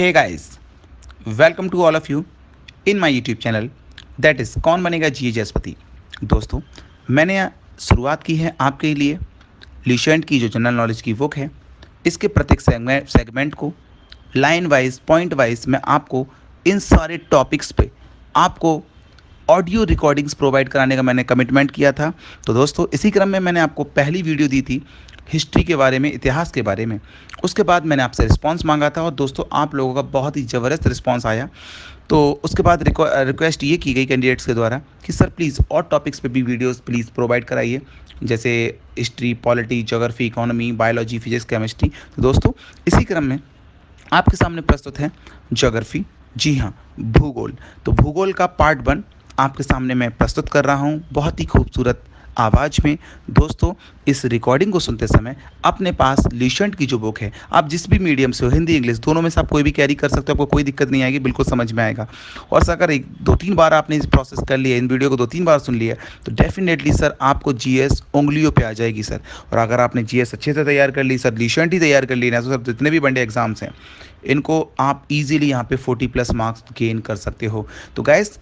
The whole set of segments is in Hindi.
hey guys welcome to all of you in my YouTube channel that is कौन बनेगा जी जयसपति दोस्तों मैंने शुरुआत की है आपके लिए लिशेंट की जो जनरल नॉलेज की बुक है इसके प्रत्येक सेगमेंट सेगमेंट को लाइन वाइज पॉइंट वाइज मैं आपको इन सारे टॉपिक्स पे आपको ऑडियो रिकॉर्डिंग्स प्रोवाइड कराने का मैंने कमिटमेंट किया था तो दोस्तों इसी क्रम में मैंने आपको पहली वीडियो दी थी हिस्ट्री के बारे में इतिहास के बारे में उसके बाद मैंने आपसे रिस्पांस मांगा था और दोस्तों आप लोगों का बहुत ही ज़बरदस्त रिस्पांस आया तो उसके बाद रिक्वेस्ट ये की गई कैंडिडेट्स के द्वारा कि सर प्लीज़ और टॉपिक्स पे भी वीडियोस प्लीज़ प्रोवाइड कराइए जैसे history polity geography economy biology physics chemistry तो दोस्तों इसी क्रम में आपके सामने प्रस्तुत है जोग्राफी जी हाँ भूगोल तो भूगोल का पार्ट वन आपके सामने मैं प्रस्तुत कर रहा हूँ बहुत ही खूबसूरत आवाज़ में दोस्तों इस रिकॉर्डिंग को सुनते समय अपने पास लीशेंट की जो बुक है आप जिस भी मीडियम से हो हिंदी इंग्लिश दोनों में से आप कोई भी कैरी कर सकते हो आपको कोई दिक्कत नहीं आएगी बिल्कुल समझ में आएगा और सर अगर एक दो तीन बार आपने इस प्रोसेस कर लिया इन वीडियो को दो तीन बार सुन लिया तो डेफिनेटली सर आपको जी एस उंगलियों पर आ जाएगी सर और अगर आपने जी एस अच्छे से तैयार कर ली सर लीशेंट ही तैयार कर ली ना तो सर जितने तो भी बड़े एग्जाम्स हैं इनको आप ईजिली यहाँ पे 40 प्लस मार्क्स गेन कर सकते हो तो guys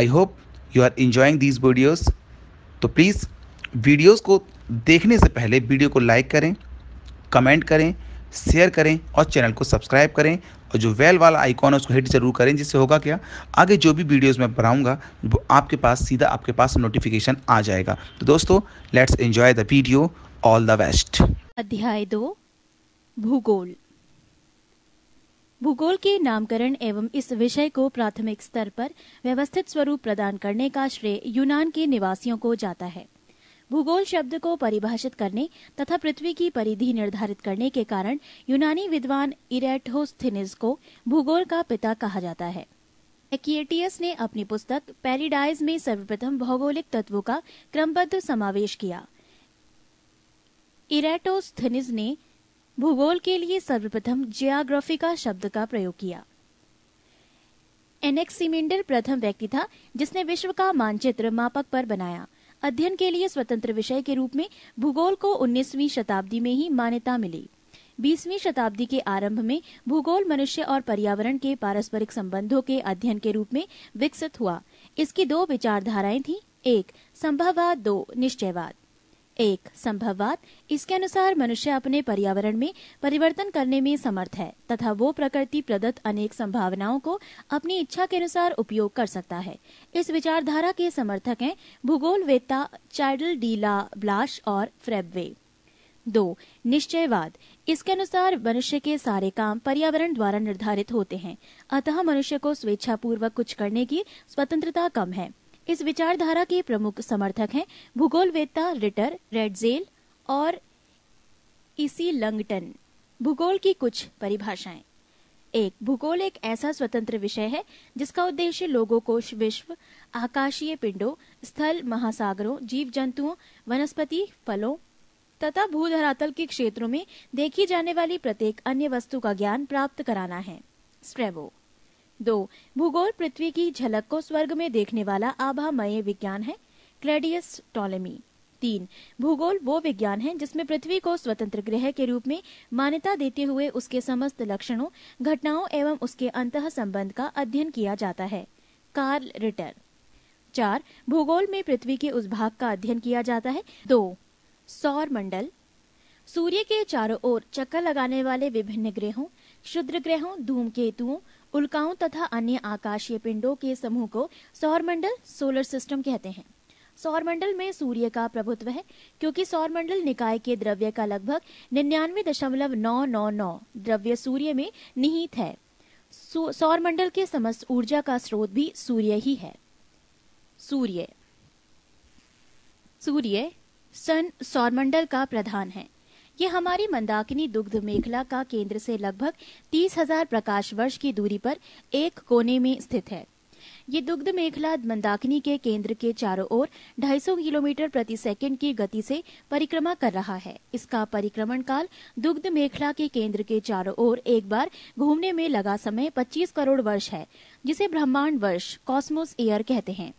I hope you are enjoying these videos तो प्लीज़ वीडियोस को देखने से पहले वीडियो को लाइक करें कमेंट करें शेयर करें और चैनल को सब्सक्राइब करें और जो वेल वाला आइकॉन है उसको हिट ज़रूर करें जिससे होगा क्या आगे जो भी वीडियोस मैं बनाऊंगा वो आपके पास सीधा आपके पास नोटिफिकेशन आ जाएगा तो दोस्तों let's enjoy the video all the best अध्याय दो भूगोल भूगोल के नामकरण एवं इस विषय को प्राथमिक स्तर पर व्यवस्थित स्वरूप प्रदान करने का श्रेय यूनान के निवासियों को जाता है भूगोल शब्द को परिभाषित करने तथा पृथ्वी की परिधि निर्धारित करने के कारण यूनानी विद्वान इरेटोस्थिनिज को भूगोल का पिता कहा जाता है एक्टियस ने अपनी पुस्तक पेरिडाइज में सर्वप्रथम भौगोलिक तत्वों का क्रमबद्ध समावेश किया इरेटोस्थिनिज ने भूगोल के लिए सर्वप्रथम जियाग्राफी का शब्द का प्रयोग किया एनेक्सीमेंडर प्रथम व्यक्ति था जिसने विश्व का मानचित्र मापक पर बनाया अध्ययन के लिए स्वतंत्र विषय के रूप में भूगोल को 19वीं शताब्दी में ही मान्यता मिली 20वीं शताब्दी के आरंभ में भूगोल मनुष्य और पर्यावरण के पारस्परिक संबंधों के अध्ययन के रूप में विकसित हुआ इसकी दो विचारधाराएं थीं एक संभववाद दो निश्चयवाद एक संभववाद इसके अनुसार मनुष्य अपने पर्यावरण में परिवर्तन करने में समर्थ है तथा वो प्रकृति प्रदत्त अनेक संभावनाओं को अपनी इच्छा के अनुसार उपयोग कर सकता है इस विचारधारा के समर्थक हैं भूगोल वेत्ता चाइडल डीला ब्लाश और फ्रेबवे दो निश्चयवाद इसके अनुसार मनुष्य के सारे काम पर्यावरण द्वारा निर्धारित होते हैं अतः मनुष्य को स्वेच्छापूर्वक कुछ करने की स्वतंत्रता कम है इस विचारधारा के प्रमुख समर्थक हैं भूगोलवेत्ता रिटर रेडजेल और इसी लंगटन भूगोल की कुछ परिभाषाएं एक भूगोल एक ऐसा स्वतंत्र विषय है जिसका उद्देश्य लोगों को विश्व आकाशीय पिंडों स्थल महासागरों जीव जंतुओं वनस्पति फलों तथा भूधरातल के क्षेत्रों में देखी जाने वाली प्रत्येक अन्य वस्तु का ज्ञान प्राप्त कराना है स्ट्रेबो दो भूगोल पृथ्वी की झलक को स्वर्ग में देखने वाला आभामय विज्ञान है क्लेडियस टॉलेमी तीन भूगोल वो विज्ञान है जिसमें पृथ्वी को स्वतंत्र ग्रह के रूप में मान्यता देते हुए उसके समस्त लक्षणों घटनाओं एवं उसके अंत संबंध का अध्ययन किया जाता है कार्ल रिटर चार भूगोल में पृथ्वी के उस भाग का अध्ययन किया जाता है दो सौर मंडल सूर्य के चारों ओर चक्कर लगाने वाले विभिन्न ग्रहों क्षुद्र ग्रहों धूम केतुओं उल्काओं तथा अन्य आकाशीय पिंडों के समूह को सौरमंडल सोलर सिस्टम कहते हैं सौरमंडल में सूर्य का प्रभुत्व है क्योंकि सौरमंडल निकाय के द्रव्य का लगभग निन्यानवे दशमलव नौ नौ नौ द्रव्य सूर्य में निहित है सौरमंडल के समस्त ऊर्जा का स्रोत भी सूर्य ही है सूर्य सूर्य सन सौरमंडल का प्रधान है ये हमारी मंदाकिनी दुग्ध मेखला का केंद्र से लगभग तीस हजार प्रकाश वर्ष की दूरी पर एक कोने में स्थित है ये दुग्ध मेखला मंदाकिनी के केंद्र के चारों ओर 250 किलोमीटर प्रति सेकंड की गति से परिक्रमा कर रहा है इसका परिक्रमण काल दुग्ध मेखला के केंद्र के चारों ओर एक बार घूमने में लगा समय 25 करोड़ वर्ष है जिसे ब्रह्मांड वर्ष कॉस्मोस ईयर कहते हैं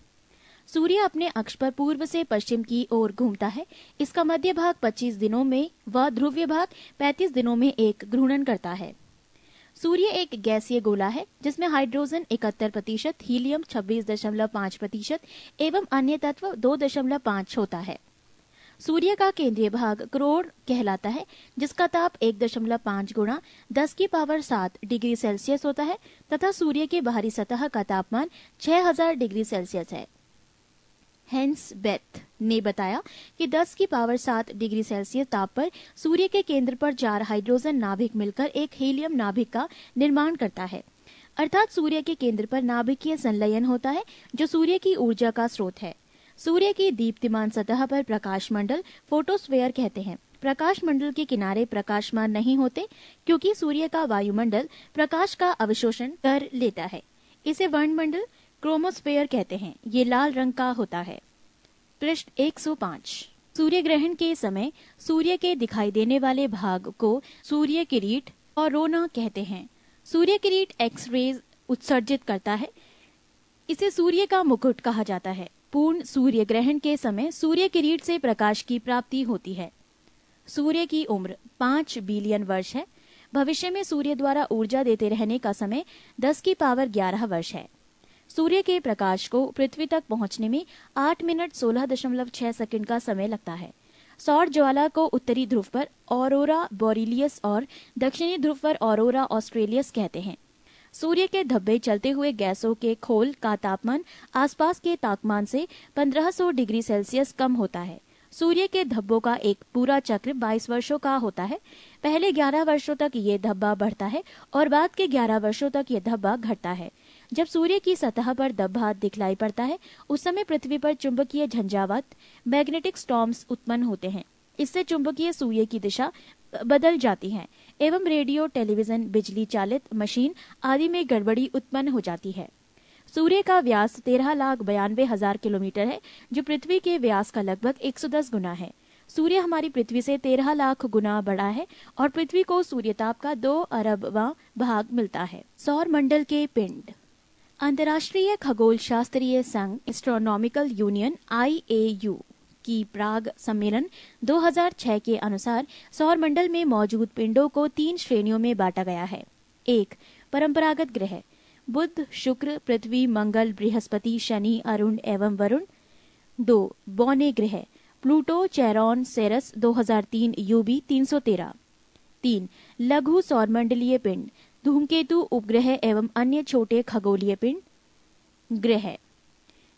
सूर्य अपने अक्ष पर पूर्व से पश्चिम की ओर घूमता है इसका मध्य भाग 25 दिनों में व ध्रुव्य भाग 35 दिनों में एक घूर्णन करता है सूर्य एक गैसीय गोला है जिसमें हाइड्रोजन इकहत्तर प्रतिशत हीलियम छब्बीस दशमलव पाँच प्रतिशत एवं अन्य तत्व दो दशमलव पाँच होता है सूर्य का केंद्रीय भाग करोड़ कहलाता है जिसका ताप एक दशमलव पाँच गुणा दस की पावर सात डिग्री सेल्सियस होता है तथा सूर्य की बाहरी सतह का तापमान 6000 डिग्री सेल्सियस है हेंस बेथ ने बताया कि 10 की पावर सात डिग्री सेल्सियस ताप पर सूर्य के केंद्र पर चार हाइड्रोजन नाभिक मिलकर एक हीलियम नाभिक का निर्माण करता है अर्थात सूर्य के केंद्र पर नाभिकीय संलयन होता है जो सूर्य की ऊर्जा का स्रोत है सूर्य की दीप्तिमान सतह पर प्रकाश मंडल फोटोस्फेयर कहते हैं प्रकाश मंडल के किनारे प्रकाशमान नहीं होते क्योंकि सूर्य का वायुमंडल प्रकाश का अवशोषण कर लेता है इसे वर्णमंडल क्रोमोस्फेयर कहते हैं ये लाल रंग का होता है पृष्ठ 105 सूर्य ग्रहण के समय सूर्य के दिखाई देने वाले भाग को सूर्य किरीट और रोना कहते हैं सूर्य किरीट एक्स रेज उत्सर्जित करता है इसे सूर्य का मुकुट कहा जाता है पूर्ण सूर्य ग्रहण के समय सूर्य किरीट से प्रकाश की प्राप्ति होती है सूर्य की उम्र पांच बिलियन वर्ष है भविष्य में सूर्य द्वारा ऊर्जा देते रहने का समय दस की पावर ग्यारह वर्ष है सूर्य के प्रकाश को पृथ्वी तक पहुंचने में आठ मिनट सोलह दशमलव छह सेकेंड का समय लगता है सौर ज्वाला को उत्तरी ध्रुव पर औरोरा बोरिलियस और दक्षिणी ध्रुव पर औरोरा ऑस्ट्रेलियस कहते हैं सूर्य के धब्बे चलते हुए गैसों के खोल का तापमान आसपास के तापमान से 1500 डिग्री सेल्सियस कम होता है सूर्य के धब्बों का एक पूरा चक्र 22 वर्षों का होता है पहले 11 वर्षों तक ये धब्बा बढ़ता है और बाद के 11 वर्षों तक ये धब्बा घटता है जब सूर्य की सतह पर दबा दिखलाई पड़ता है उस समय पृथ्वी पर चुंबकीय झंझावात मैग्नेटिक स्टॉम्स उत्पन्न होते हैं इससे चुंबकीय सूर्य की दिशा बदल जाती है एवं रेडियो टेलीविजन बिजली चालित मशीन आदि में गड़बड़ी उत्पन्न हो जाती है सूर्य का व्यास तेरह लाख बयानवे हजार किलोमीटर है जो पृथ्वी के व्यास का लगभग 110 गुना है सूर्य हमारी पृथ्वी से तेरह लाख गुना बड़ा है और पृथ्वी को सूर्यताप का दो अरब भाग मिलता है सौर मंडल के पिंड अंतर्राष्ट्रीय खगोल शास्त्रीय संघ एस्ट्रोनॉमिकल यूनियन आईएयू की प्राग सम्मेलन 2006 के अनुसार सौर मंडल में मौजूद पिंडों को तीन श्रेणियों में बांटा गया है एक परंपरागत ग्रह बुद्ध शुक्र पृथ्वी मंगल बृहस्पति शनि अरुण एवं वरुण दो बौने ग्रह प्लूटो चेरॉन सेरस 2003 यूबी 313 तीन लघु सौरमंडलीय पिंड धूमकेतु उपग्रह एवं अन्य छोटे खगोलीय पिंड ग्रह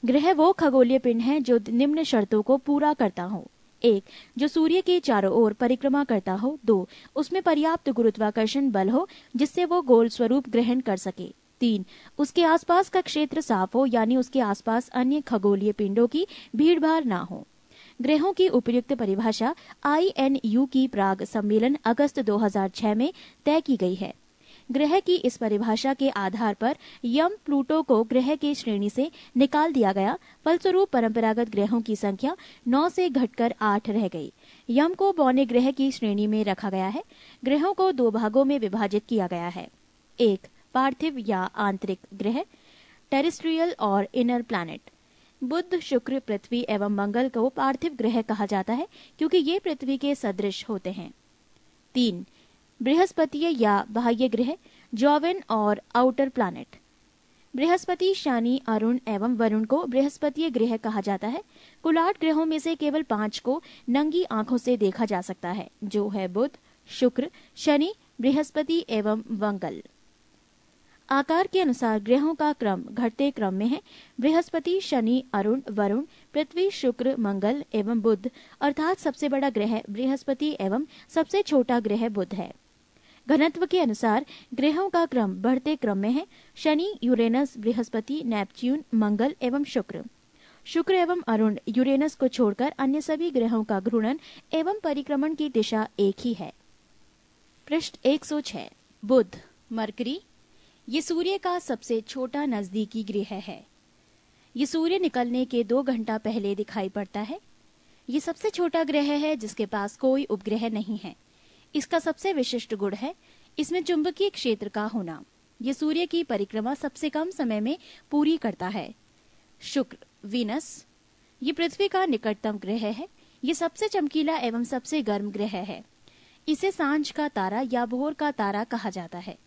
ग्रह वो खगोलीय पिंड है जो निम्न शर्तों को पूरा करता हो एक जो सूर्य के चारों ओर परिक्रमा करता हो दो उसमें पर्याप्त गुरुत्वाकर्षण बल हो जिससे वो गोल स्वरूप ग्रहण कर सके तीन उसके आसपास का क्षेत्र साफ हो यानी उसके आसपास अन्य खगोलीय पिंडों की भीड़ भाड़ ना हो ग्रहों की उपयुक्त परिभाषा आई की प्राग सम्मेलन अगस्त 2006 में तय की गई है ग्रह की इस परिभाषा के आधार पर यम प्लूटो को ग्रह की श्रेणी से निकाल दिया गया फलस्वरूप परंपरागत ग्रहों की संख्या नौ से घटकर आठ रह गई यम को बौने ग्रह की श्रेणी में रखा गया है ग्रहों को दो भागों में विभाजित किया गया है एक पार्थिव या आंतरिक ग्रह टेरिस्ट्रियल और इनर प्लैनेट बुद्ध शुक्र पृथ्वी एवं मंगल को पार्थिव ग्रह कहा जाता है क्योंकि ये पृथ्वी के सदृश होते हैं तीन बृहस्पति या बाह्य ग्रह जॉवेन और आउटर प्लानिट बृहस्पति शनि अरुण एवं वरुण को बृहस्पति ग्रह कहा जाता है कुल आठ ग्रहों में से केवल पांच को नंगी आंखों से देखा जा सकता है जो है बुध शुक्र शनि बृहस्पति एवं मंगल आकार के अनुसार ग्रहों का क्रम घटते क्रम में है बृहस्पति शनि अरुण वरुण पृथ्वी शुक्र मंगल एवं बुध अर्थात सबसे बड़ा ग्रह बृहस्पति एवं सबसे छोटा ग्रह बुध है घनत्व के अनुसार ग्रहों का क्रम बढ़ते क्रम में है शनि यूरेनस बृहस्पति नेपच्यून मंगल एवं शुक्र शुक्र एवं अरुण यूरेनस को छोड़कर अन्य सभी ग्रहों का घूर्णन एवं परिक्रमण की दिशा एक ही है पृष्ठ एक 106 बुद्ध मरकरी ये सूर्य का सबसे छोटा नजदीकी ग्रह है ये सूर्य निकलने के दो घंटा पहले दिखाई पड़ता है ये सबसे छोटा ग्रह है जिसके पास कोई उपग्रह नहीं है इसका सबसे विशिष्ट गुण है इसमें चुंबकीय क्षेत्र का होना ये सूर्य की परिक्रमा सबसे कम समय में पूरी करता है शुक्र वीनस ये पृथ्वी का निकटतम ग्रह है ये सबसे चमकीला एवं सबसे गर्म ग्रह है इसे सांझ का तारा या भोर का तारा कहा जाता है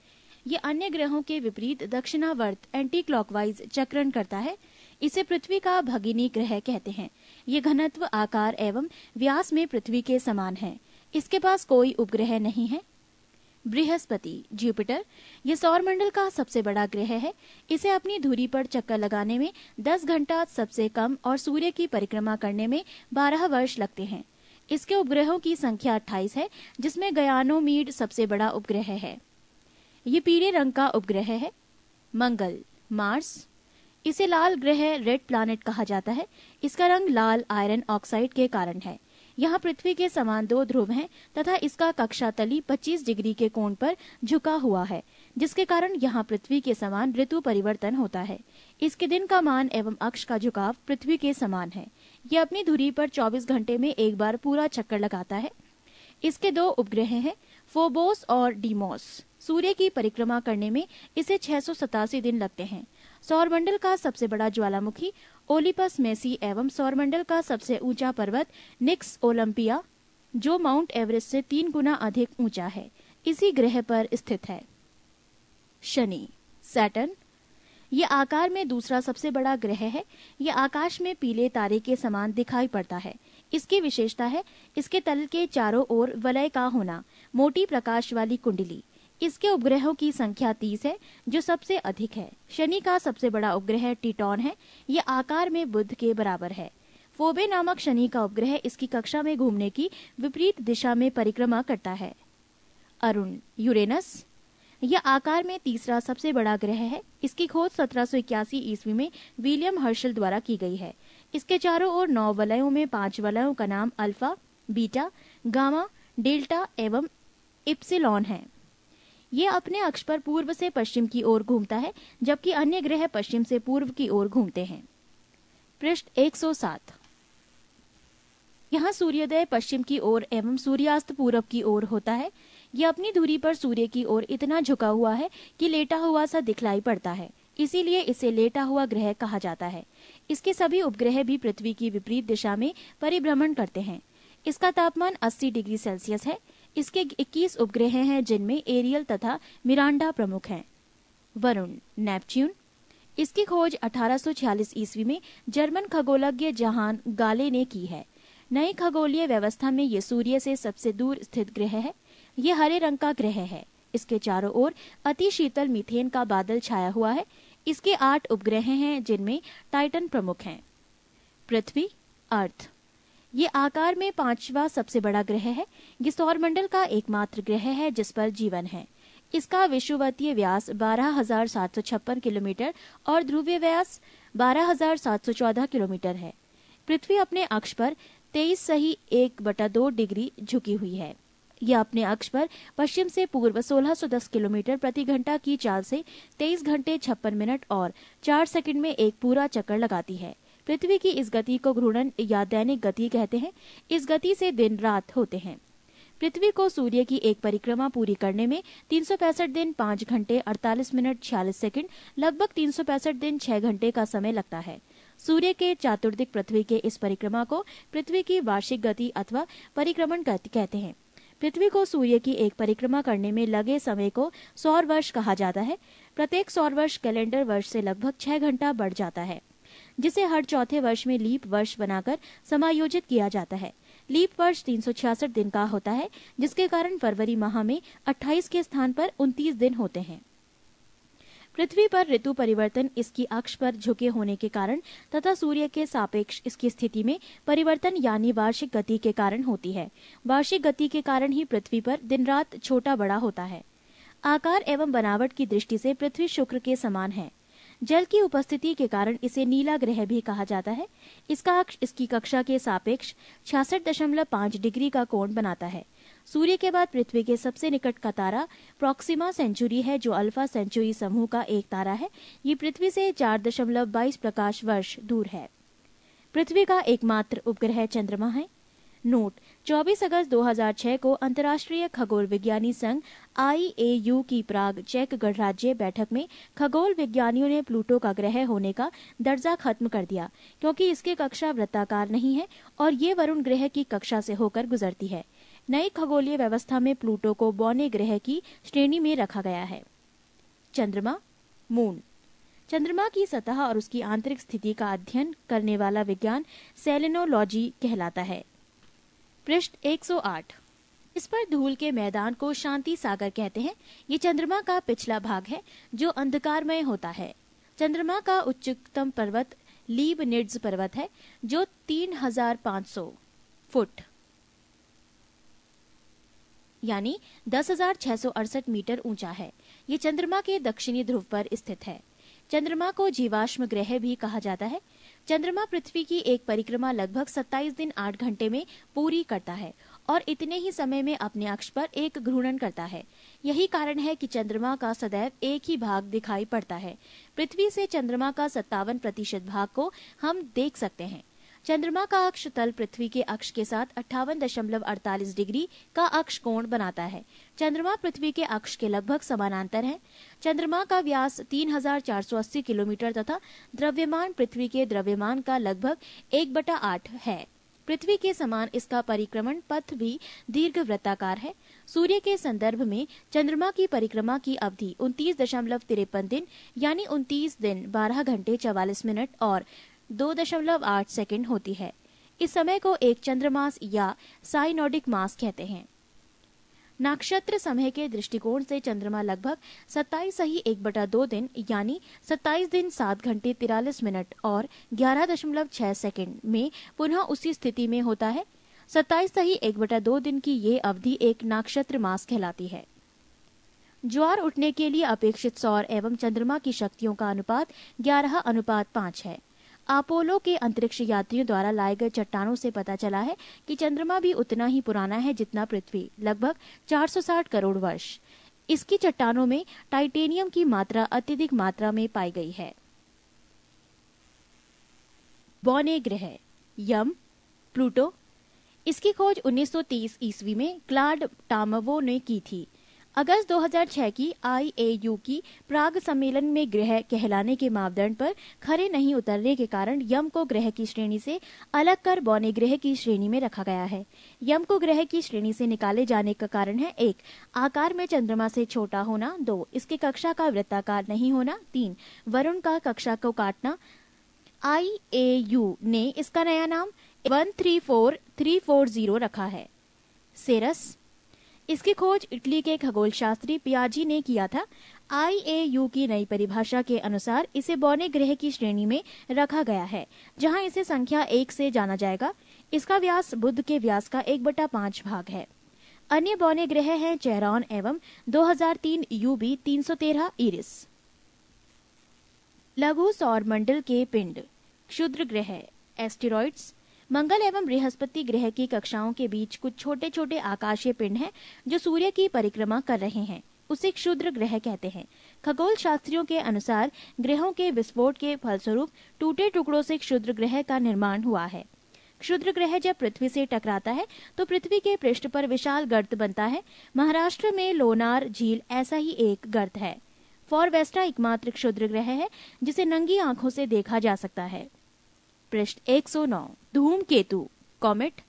ये अन्य ग्रहों के विपरीत दक्षिणावर्त एंटी क्लॉकवाइज चक्रण करता है इसे पृथ्वी का भगिनी ग्रह कहते हैं ये घनत्व आकार एवं व्यास में पृथ्वी के समान है इसके पास कोई उपग्रह नहीं है बृहस्पति जुपिटर यह सौरमंडल का सबसे बड़ा ग्रह है इसे अपनी धुरी पर चक्कर लगाने में 10 घंटा सबसे कम और सूर्य की परिक्रमा करने में 12 वर्ष लगते हैं इसके उपग्रहों की संख्या 28 है जिसमें गयानोमीड सबसे बड़ा उपग्रह है ये पीले रंग का उपग्रह है मंगल मार्स इसे लाल ग्रह रेड प्लानिट कहा जाता है इसका रंग लाल आयरन ऑक्साइड के कारण है यहाँ पृथ्वी के समान दो ध्रुव हैं तथा इसका कक्षा तली पच्चीस डिग्री के कोण पर झुका हुआ है जिसके कारण यहाँ पृथ्वी के समान ऋतु परिवर्तन होता है इसके दिन का मान एवं अक्ष का झुकाव पृथ्वी के समान है यह अपनी धुरी पर 24 घंटे में एक बार पूरा चक्कर लगाता है इसके दो उपग्रह हैं फोबोस और डीमोस सूर्य की परिक्रमा करने में इसे छह दिन लगते हैं सौरमंडल का सबसे बड़ा ज्वालामुखी ओलिपस मेसी एवं सौरमंडल का सबसे ऊंचा पर्वत निक्स ओलंपिया जो माउंट एवरेस्ट से तीन गुना अधिक ऊंचा है इसी ग्रह पर स्थित है शनि सैटन ये आकार में दूसरा सबसे बड़ा ग्रह है यह आकाश में पीले तारे के समान दिखाई पड़ता है इसकी विशेषता है इसके तल के चारों ओर वलय का होना मोटी प्रकाश वाली कुंडली इसके उपग्रहों की संख्या तीस है जो सबसे अधिक है शनि का सबसे बड़ा उपग्रह टीटॉन है यह आकार में बुद्ध के बराबर है फोबे नामक शनि का उपग्रह इसकी कक्षा में घूमने की विपरीत दिशा में परिक्रमा करता है अरुण यूरेनस यह आकार में तीसरा सबसे बड़ा ग्रह है इसकी खोज 1781 ईस्वी में विलियम हर्शल द्वारा की गई है इसके चारों ओर नौ वलयों में पांच वलयों का नाम अल्फा बीटा गामा डेल्टा एवं इप्सिलॉन है ये अपने अक्ष पर पूर्व से पश्चिम की ओर घूमता है जबकि अन्य ग्रह पश्चिम से पूर्व की ओर घूमते हैं पृष्ठ 107 यहाँ सूर्योदय पश्चिम की ओर एवं सूर्यास्त पूर्व की ओर होता है यह अपनी दूरी पर सूर्य की ओर इतना झुका हुआ है कि लेटा हुआ सा दिखलाई पड़ता है इसीलिए इसे लेटा हुआ ग्रह कहा जाता है इसके सभी उपग्रह भी पृथ्वी की विपरीत दिशा में परिभ्रमण करते हैं इसका तापमान 80 डिग्री सेल्सियस है इसके 21 उपग्रह हैं जिनमें एरियल तथा मिरांडा प्रमुख हैं वरुण नेपच्यून इसकी खोज 1846 ईस्वी में जर्मन खगोलज्ञ जहान गाले ने की है नई खगोलीय व्यवस्था में ये सूर्य से सबसे दूर स्थित ग्रह है ये हरे रंग का ग्रह है इसके चारों ओर अति शीतल मीथेन का बादल छाया हुआ है इसके आठ उपग्रह हैं जिनमें टाइटन प्रमुख हैं पृथ्वी अर्थ ये आकार में पांचवा सबसे बड़ा ग्रह है ये सौरमंडल का एकमात्र ग्रह है जिस पर जीवन है इसका विश्ववतीय व्यास 12,756 किलोमीटर और ध्रुवीय व्यास 12,714 किलोमीटर है पृथ्वी अपने अक्ष पर 23 सही एक बटा दो डिग्री झुकी हुई है यह अपने अक्ष पर पश्चिम से पूर्व 1610 किलोमीटर प्रति घंटा की चाल से 23 घंटे छप्पन मिनट और 4 सेकंड में एक पूरा चक्कर लगाती है पृथ्वी की इस गति को घूर्णन या दैनिक गति कहते हैं इस गति से दिन रात होते हैं पृथ्वी को सूर्य की एक परिक्रमा पूरी करने में तीन दिन पाँच घंटे अड़तालीस मिनट छियालीस सेकंड लगभग तीन दिन छह घंटे का समय लगता है सूर्य के चातुर्दिक पृथ्वी के इस परिक्रमा को पृथ्वी की वार्षिक गति अथवा परिक्रमण कहते हैं पृथ्वी को सूर्य की एक परिक्रमा करने में लगे समय को सौर वर्ष कहा जाता है प्रत्येक सौर वर्ष कैलेंडर वर्ष से लगभग छह घंटा बढ़ जाता है जिसे हर चौथे वर्ष में लीप वर्ष बनाकर समायोजित किया जाता है लीप वर्ष तीन दिन का होता है जिसके कारण फरवरी माह में 28 के स्थान पर 29 दिन होते हैं पृथ्वी पर ऋतु परिवर्तन इसकी अक्ष पर झुके होने के कारण तथा सूर्य के सापेक्ष इसकी स्थिति में परिवर्तन यानी वार्षिक गति के कारण होती है वार्षिक गति के कारण ही पृथ्वी पर दिन रात छोटा बड़ा होता है आकार एवं बनावट की दृष्टि से पृथ्वी शुक्र के समान है जल की उपस्थिति के कारण इसे नीला ग्रह भी कहा जाता है इसका अक्ष इसकी कक्षा के सापेक्ष छियासठ दशमलव पांच डिग्री का कोण बनाता है सूर्य के बाद पृथ्वी के सबसे निकट का तारा प्रोक्सिमा सेंचुरी है जो अल्फा सेंचुरी समूह का एक तारा है ये पृथ्वी से चार दशमलव बाईस प्रकाश वर्ष दूर है पृथ्वी का एकमात्र उपग्रह चंद्रमा है नोट 24 अगस्त 2006 को अंतर्राष्ट्रीय खगोल विज्ञानी संघ आई की प्राग चेक गणराज्य बैठक में खगोल विज्ञानियों ने प्लूटो का ग्रह होने का दर्जा खत्म कर दिया क्योंकि इसकी कक्षा वृत्ताकार नहीं है और ये वरुण ग्रह की कक्षा से होकर गुजरती है नई खगोलीय व्यवस्था में प्लूटो को बौने ग्रह की श्रेणी में रखा गया है चंद्रमा मून चंद्रमा की सतह और उसकी आंतरिक स्थिति का अध्ययन करने वाला विज्ञान सेलेनोलॉजी कहलाता है पृष्ठ 108 इस पर धूल के मैदान को शांति सागर कहते हैं ये चंद्रमा का पिछला भाग है जो अंधकारमय होता है चंद्रमा का उच्चतम पर्वत लीब निड्स पर्वत है जो 3,500 फुट यानी दस मीटर ऊंचा है ये चंद्रमा के दक्षिणी ध्रुव पर स्थित है चंद्रमा को जीवाश्म ग्रह भी कहा जाता है चंद्रमा पृथ्वी की एक परिक्रमा लगभग 27 दिन 8 घंटे में पूरी करता है और इतने ही समय में अपने अक्ष पर एक घूर्णन करता है यही कारण है कि चंद्रमा का सदैव एक ही भाग दिखाई पड़ता है पृथ्वी से चंद्रमा का सत्तावन प्रतिशत भाग को हम देख सकते हैं चंद्रमा का अक्ष तल पृथ्वी के अक्ष के साथ अट्ठावन दशमलव अड़तालीस डिग्री का अक्ष कोण बनाता है चंद्रमा पृथ्वी के अक्ष के लगभग समानांतर है चंद्रमा का व्यास 3480 किलोमीटर तथा द्रव्यमान पृथ्वी के द्रव्यमान का लगभग एक बटा आठ है पृथ्वी के समान इसका परिक्रमण पथ भी दीर्घ वृत्ताकार है सूर्य के संदर्भ में चंद्रमा की परिक्रमा की अवधि उनतीस दशमलव तिरपन दिन यानी उनतीस दिन बारह घंटे चवालीस मिनट और दो दशमलव आठ सेकेंड होती है इस समय को एक चंद्रमास या साइनोडिक मास कहते हैं नक्षत्र समय के दृष्टिकोण से चंद्रमा लगभग 27 सही एक बटा दो दिन यानी 27 दिन सात घंटे तिरालीस मिनट और 11.6 सेकंड में पुनः उसी स्थिति में होता है 27 सही एक बटा दो दिन की ये अवधि एक नक्षत्र मास कहलाती है ज्वार उठने के लिए अपेक्षित सौर एवं चंद्रमा की शक्तियों का अनुपात 11 अनुपात 5 है अपोलो के अंतरिक्ष यात्रियों द्वारा लाए गए चट्टानों से पता चला है कि चंद्रमा भी उतना ही पुराना है जितना पृथ्वी लगभग 460 करोड़ वर्ष इसकी चट्टानों में टाइटेनियम की मात्रा अत्यधिक मात्रा में पाई गई है बौने ग्रह यम प्लूटो इसकी खोज 1930 ईस्वी में क्लाड टामवो ने की थी अगस्त 2006 की आईएयू की प्राग सम्मेलन में ग्रह कहलाने के मापदंड पर खरे नहीं उतरने के कारण यम को ग्रह की श्रेणी से अलग कर बौने ग्रह की श्रेणी में रखा गया है यम को ग्रह की श्रेणी से निकाले जाने का कारण है एक आकार में चंद्रमा से छोटा होना दो इसके कक्षा का वृत्ताकार नहीं होना तीन वरुण का कक्षा को काटना आई ए यू ने इसका नया नाम one three four three four zero रखा है सेरस इसकी खोज इटली के खगोल शास्त्री पियाजी ने किया था यू की नई परिभाषा के अनुसार इसे बौने ग्रह की श्रेणी में रखा गया है जहां इसे संख्या एक से जाना जाएगा इसका व्यास बुद्ध के व्यास का एक बटा पांच भाग है अन्य बौने ग्रह हैं चेहरॉन एवं 2003 यूबी 313 इरिस लघु सौर मंडल के पिंड क्षुद्र ग्रह एस्टेरॉइड्स मंगल एवं बृहस्पति ग्रह की कक्षाओं के बीच कुछ छोटे छोटे आकाशीय पिंड हैं जो सूर्य की परिक्रमा कर रहे हैं उसे क्षुद्र ग्रह कहते हैं खगोल शास्त्रियों के अनुसार ग्रहों के विस्फोट के फलस्वरूप टूटे टुकड़ों से क्षुद्र ग्रह का निर्माण हुआ है क्षुद्र ग्रह जब पृथ्वी से टकराता है तो पृथ्वी के पृष्ठ पर विशाल गर्त बनता है महाराष्ट्र में लोनार झील ऐसा ही एक गर्त है फॉरवेस्टा एकमात्र क्षुद्र ग्रह है जिसे नंगी आंखों से देखा जा सकता है पृष्ठ 109 केतु कॉमेट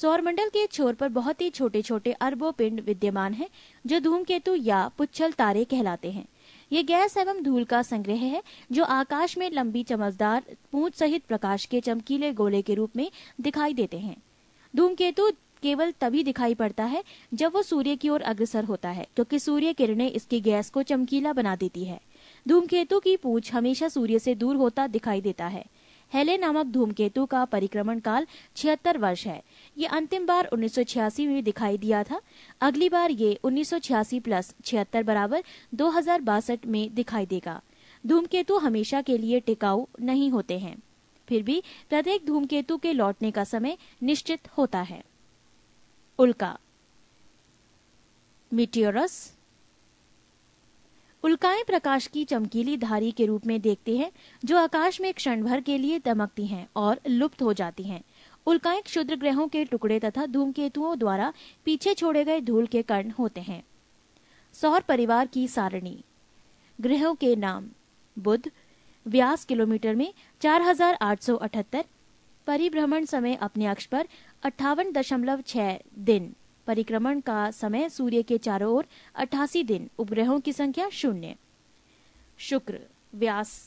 सौरमंडल के छोर पर बहुत ही छोटे छोटे अरबों पिंड विद्यमान हैं जो धूम केतु या पुच्छल तारे कहलाते हैं ये गैस एवं धूल का संग्रह है जो आकाश में लंबी चमकदार पूंछ सहित प्रकाश के चमकीले गोले के रूप में दिखाई देते हैं धूमकेतु केवल तभी दिखाई पड़ता है जब वो सूर्य की ओर अग्रसर होता है क्योंकि सूर्य किरणें इसकी गैस को चमकीला बना देती है धूमकेतु की पूछ हमेशा सूर्य से दूर होता दिखाई देता है हेले नामक धूमकेतु का परिक्रमण काल छिहत्तर वर्ष है ये अंतिम बार 1986 में दिखाई दिया था अगली बार ये 1986 प्लस छिहत्तर बराबर दो में दिखाई देगा धूमकेतु हमेशा के लिए टिकाऊ नहीं होते हैं फिर भी प्रत्येक धूमकेतु के लौटने का समय निश्चित होता है उल्का मिटियोरस उल्काएं प्रकाश की चमकीली धारी के रूप में देखते हैं जो आकाश में क्षण भर के लिए दमकती हैं और लुप्त हो जाती हैं उल्काएं क्षुद्र ग्रहों के टुकड़े तथा धूमकेतुओं द्वारा पीछे छोड़े गए धूल के कण होते हैं सौर परिवार की सारणी ग्रहों के नाम बुध व्यास किलोमीटर में 4878 परिभ्रमण समय अपने अक्ष पर अट्ठावन दशमलव छह दिन परिक्रमण का समय सूर्य के चारों ओर अठासी दिन उपग्रहों की संख्या शून्य शुक्र व्यास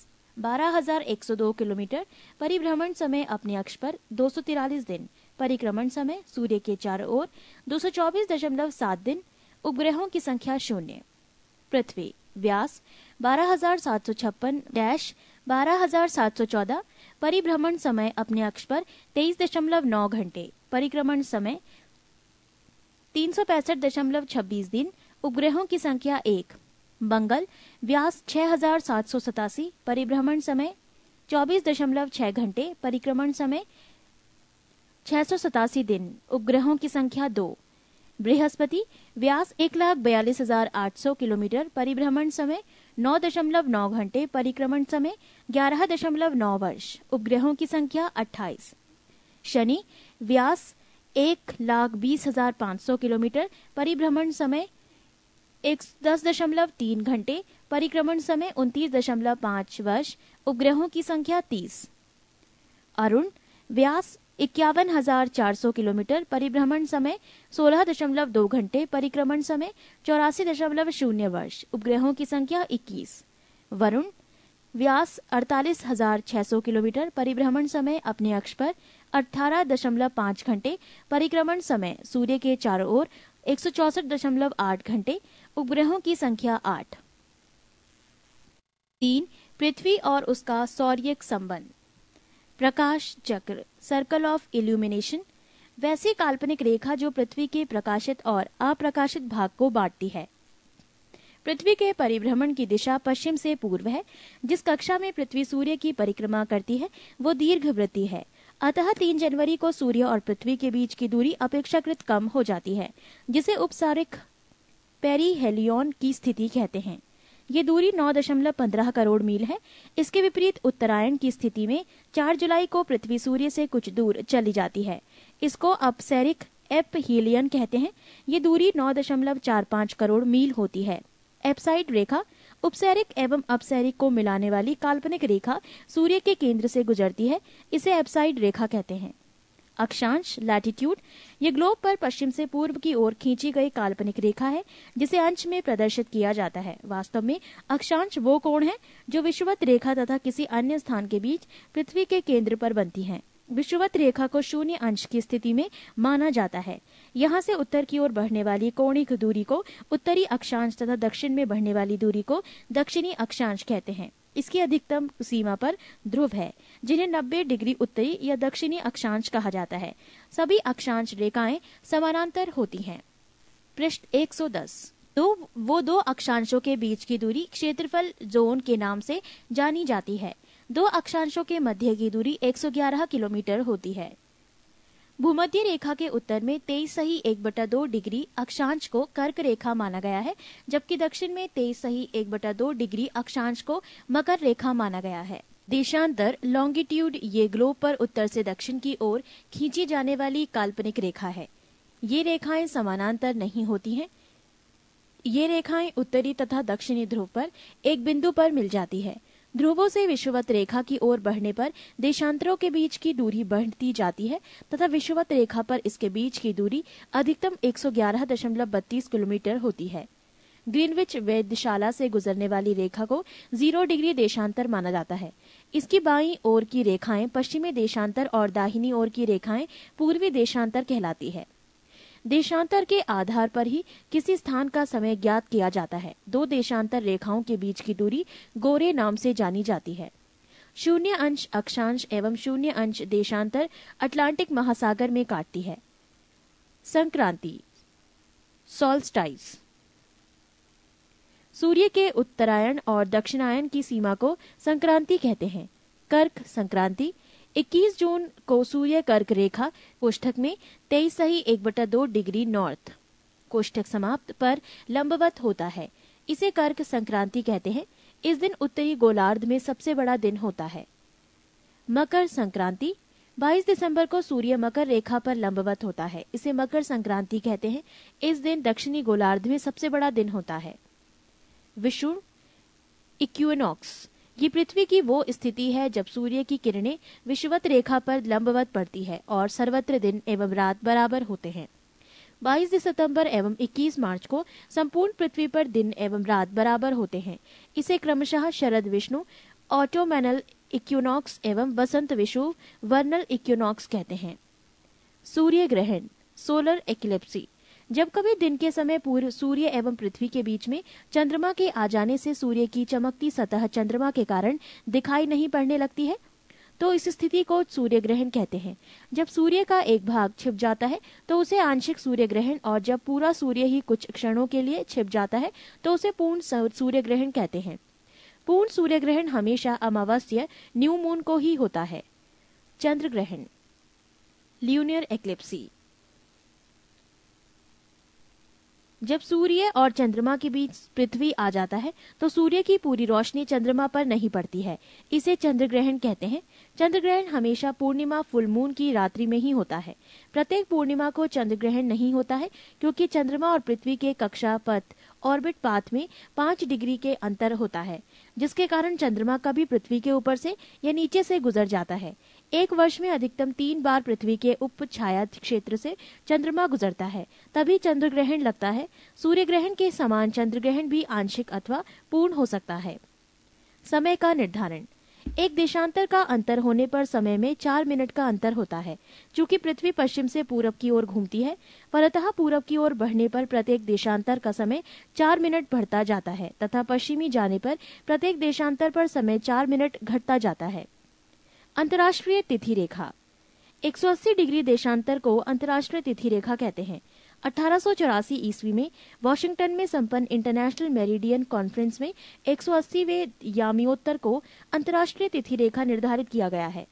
12,102 किलोमीटर परिभ्रमण समय अपने अक्ष पर 243 दिन परिक्रमण समय सूर्य के चारों ओर दो दिन उपग्रहों की संख्या शून्य पृथ्वी व्यास 12,756 डैश 12,714 परिभ्रमण समय अपने अक्ष पर 23.9 घंटे परिक्रमण समय तीन दिन उपग्रहों की संख्या एक मंगल व्यास छह परिभ्रमण समय चौबीस दशमलव छह घंटे परिक्रमण समय छह दिन उपग्रहों की संख्या दो बृहस्पति व्यास एक लाख बयालीस हजार आठ सौ किलोमीटर परिभ्रमण समय नौ दशमलव नौ घंटे परिक्रमण समय ग्यारह दशमलव नौ वर्ष उपग्रहों की संख्या अट्ठाईस शनि व्यास एक लाख बीस हजार पाँच सौ किलोमीटर परिभ्रमण समय एक दस दशमलव तीन घंटे परिक्रमण समय उन्तीस दशमलव पांच वर्ष उपग्रहों की संख्या तीस अरुण व्यास इक्यावन हजार चार सौ किलोमीटर परिभ्रमण समय सोलह दशमलव दो घंटे परिक्रमण समय चौरासी दशमलव शून्य वर्ष उपग्रहों की संख्या इक्कीस वरुण व्यास अड़तालीस हजार छह सौ किलोमीटर परिभ्रमण समय अपने अक्ष पर 18.5 घंटे परिक्रमण समय सूर्य के चारों ओर एक घंटे उपग्रहों की संख्या आठ तीन पृथ्वी और उसका सौर्यक संबंध प्रकाश चक्र सर्कल ऑफ इल्यूमिनेशन वैसी काल्पनिक रेखा जो पृथ्वी के प्रकाशित और अप्रकाशित भाग को बांटती है पृथ्वी के परिभ्रमण की दिशा पश्चिम से पूर्व है जिस कक्षा में पृथ्वी सूर्य की परिक्रमा करती है वो दीर्घ वृत्ति है अतः तीन जनवरी को सूर्य और पृथ्वी के बीच की दूरी अपेक्षाकृत कम हो जाती है जिसे उपसारिक पेरीहेलियन की स्थिति कहते हैं ये दूरी 9.15 करोड़ मील है इसके विपरीत उत्तरायण की स्थिति में 4 जुलाई को पृथ्वी सूर्य से कुछ दूर चली जाती है इसको अपसैरिक एप हीलियन कहते हैं ये दूरी 9.45 करोड़ मील होती है एपसाइड रेखा उपसैरिक एवं अपसैरिक को मिलाने वाली काल्पनिक रेखा सूर्य के केंद्र से गुजरती है इसे एप्साइड रेखा कहते हैं अक्षांश लैटिट्यूड ये ग्लोब पर पश्चिम से पूर्व की ओर खींची गई काल्पनिक रेखा है जिसे अंश में प्रदर्शित किया जाता है वास्तव में अक्षांश वो कोण है जो विषुवत रेखा तथा किसी अन्य स्थान के बीच पृथ्वी के केंद्र पर बनती है विषुवत रेखा को शून्य अंश की स्थिति में माना जाता है यहाँ से उत्तर की ओर बढ़ने वाली कोणिक दूरी को उत्तरी अक्षांश तथा दक्षिण में बढ़ने वाली दूरी को दक्षिणी अक्षांश कहते हैं इसकी अधिकतम सीमा पर ध्रुव है जिन्हें 90 डिग्री उत्तरी या दक्षिणी अक्षांश कहा जाता है सभी अक्षांश रेखाएं समानांतर होती हैं पृष्ठ 110 तो वो दो अक्षांशों के बीच की दूरी क्षेत्रफल जोन के नाम से जानी जाती है दो अक्षांशों के मध्य की दूरी 111 किलोमीटर होती है भूमध्य रेखा के उत्तर में तेईस सही एक बटा दो डिग्री अक्षांश को कर्क रेखा माना गया है जबकि दक्षिण में तेईस सही एक बटा दो डिग्री अक्षांश को मकर रेखा माना गया है देशांतर लॉन्गिट्यूड ये ग्लोब पर उत्तर से दक्षिण की ओर खींची जाने वाली काल्पनिक रेखा है ये रेखाएं समानांतर नहीं होती हैं ये रेखाएं उत्तरी तथा दक्षिणी ध्रुव पर एक बिंदु पर मिल जाती है ध्रुवों से विषुवत रेखा की ओर बढ़ने पर देशांतरों के बीच की दूरी बढ़ती जाती है तथा विषुवत रेखा पर इसके बीच की दूरी अधिकतम 111.32 किलोमीटर होती है ग्रीनविच वेदशाला से गुजरने वाली रेखा को जीरो डिग्री देशांतर माना जाता है इसकी बाई ओर की रेखाएं पश्चिमी देशांतर और दाहिनी ओर की रेखाएं पूर्वी देशांतर कहलाती है देशांतर के आधार पर ही किसी स्थान का समय ज्ञात किया जाता है दो देशांतर रेखाओं के बीच की दूरी गोरे नाम से जानी जाती है शून्य अंश अक्षांश एवं शून्य अंश देशांतर अटलांटिक महासागर में काटती है संक्रांति सोलस्टाइस सूर्य के उत्तरायण और दक्षिणायन की सीमा को संक्रांति कहते हैं कर्क संक्रांति 21 जून को सूर्य कर्क रेखा कोष्ठक में तेईस सही एक बटा दो डिग्री नॉर्थ कोष्ठक समाप्त पर लंबवत होता है इसे कर्क संक्रांति कहते हैं इस दिन उत्तरी गोलार्ध में सबसे बड़ा दिन होता है मकर संक्रांति 22 दिसंबर को सूर्य मकर रेखा पर लंबवत होता है इसे मकर संक्रांति कहते हैं इस दिन दक्षिणी गोलार्ध में सबसे बड़ा दिन होता है विष्णु इक्यूनॉक्स ये पृथ्वी की वो स्थिति है जब सूर्य की किरणें विषुवत रेखा पर लंबवत पड़ती है और सर्वत्र दिन एवं रात बराबर होते हैं 22 सितंबर एवं 21 मार्च को संपूर्ण पृथ्वी पर दिन एवं रात बराबर होते हैं इसे क्रमशः शरद विष्णु ऑटोमैनल इक्यूनॉक्स एवं बसंत विषु वर्नल इक्यूनॉक्स कहते हैं सूर्य ग्रहण सोलर एक्लिप्सी जब कभी दिन के समय पूर्व सूर्य एवं पृथ्वी के बीच में चंद्रमा के आ जाने से सूर्य की चमकती सतह चंद्रमा के कारण दिखाई नहीं पड़ने लगती है तो इस स्थिति को सूर्य ग्रहण कहते हैं जब सूर्य का एक भाग छिप जाता है तो उसे आंशिक सूर्य ग्रहण और जब पूरा सूर्य ही कुछ क्षणों के लिए छिप जाता है तो उसे पूर्ण सूर्य ग्रहण कहते हैं पूर्ण सूर्य ग्रहण हमेशा अमावस्या न्यू मून को ही होता है चंद्र ग्रहण ल्यूनियर एक्लिप्सी जब सूर्य और चंद्रमा के बीच पृथ्वी आ जाता है तो सूर्य की पूरी रोशनी चंद्रमा पर नहीं पड़ती है इसे चंद्र ग्रहण कहते हैं चंद्र ग्रहण हमेशा पूर्णिमा फुल मून की रात्रि में ही होता है प्रत्येक पूर्णिमा को चंद्र ग्रहण नहीं होता है क्योंकि चंद्रमा और पृथ्वी के कक्षा पथ ऑर्बिट पाथ में पांच डिग्री के अंतर होता है जिसके कारण चंद्रमा कभी पृथ्वी के ऊपर से या नीचे से गुजर जाता है एक वर्ष में अधिकतम तीन बार पृथ्वी के उप छाया क्षेत्र से चंद्रमा गुजरता है तभी चंद्र ग्रहण लगता है सूर्य ग्रहण के समान चंद्र ग्रहण भी आंशिक अथवा पूर्ण हो सकता है समय का निर्धारण एक देशांतर का अंतर होने पर समय में चार मिनट का अंतर होता है चूंकि पृथ्वी पश्चिम से पूरब की ओर घूमती है फलतः पूरब की ओर बढ़ने पर प्रत्येक देशांतर का समय चार मिनट बढ़ता जाता है तथा पश्चिमी जाने पर प्रत्येक देशांतर पर समय चार मिनट घटता जाता है अंतर्राष्ट्रीय तिथि रेखा 180 डिग्री देशांतर को अंतर्राष्ट्रीय तिथि रेखा कहते हैं अठारह ईस्वी में वॉशिंगटन में संपन्न इंटरनेशनल मेरिडियन कॉन्फ्रेंस में 180वें यामियोत्तर को अंतर्राष्ट्रीय तिथि रेखा निर्धारित किया गया है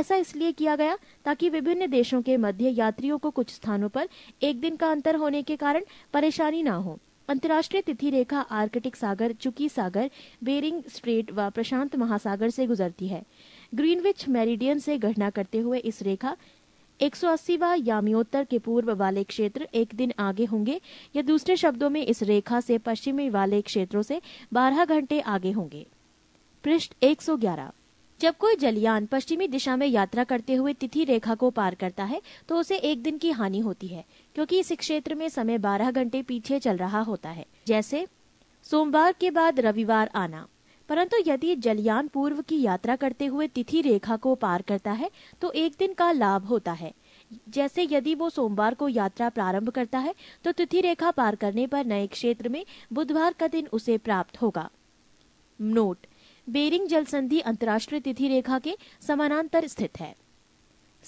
ऐसा इसलिए किया गया ताकि विभिन्न देशों के मध्य यात्रियों को कुछ स्थानों पर एक दिन का अंतर होने के कारण परेशानी न हो अंतर्राष्ट्रीय तिथि रेखा आर्कटिक सागर चुकी सागर बेरिंग स्ट्रेट व प्रशांत महासागर से गुजरती है ग्रीनविच मेरिडियन से गणना करते हुए इस रेखा 180 व याम्योत्तर के पूर्व वाले क्षेत्र एक दिन आगे होंगे या दूसरे शब्दों में इस रेखा से पश्चिमी वाले क्षेत्रों से 12 घंटे आगे होंगे पृष्ठ 111 जब कोई जलयान पश्चिमी दिशा में यात्रा करते हुए तिथि रेखा को पार करता है तो उसे एक दिन की हानि होती है क्योंकि इस क्षेत्र में समय 12 घंटे पीछे चल रहा होता है जैसे सोमवार के बाद रविवार आना परंतु यदि जलयान पूर्व की यात्रा करते हुए तिथि रेखा को पार करता है तो एक दिन का लाभ होता है जैसे यदि वो सोमवार को यात्रा प्रारंभ करता है तो तिथि रेखा पार करने पर नए क्षेत्र में बुधवार का दिन उसे प्राप्त होगा नोट बेरिंग जल संधि अंतर्राष्ट्रीय तिथि रेखा के समानांतर स्थित है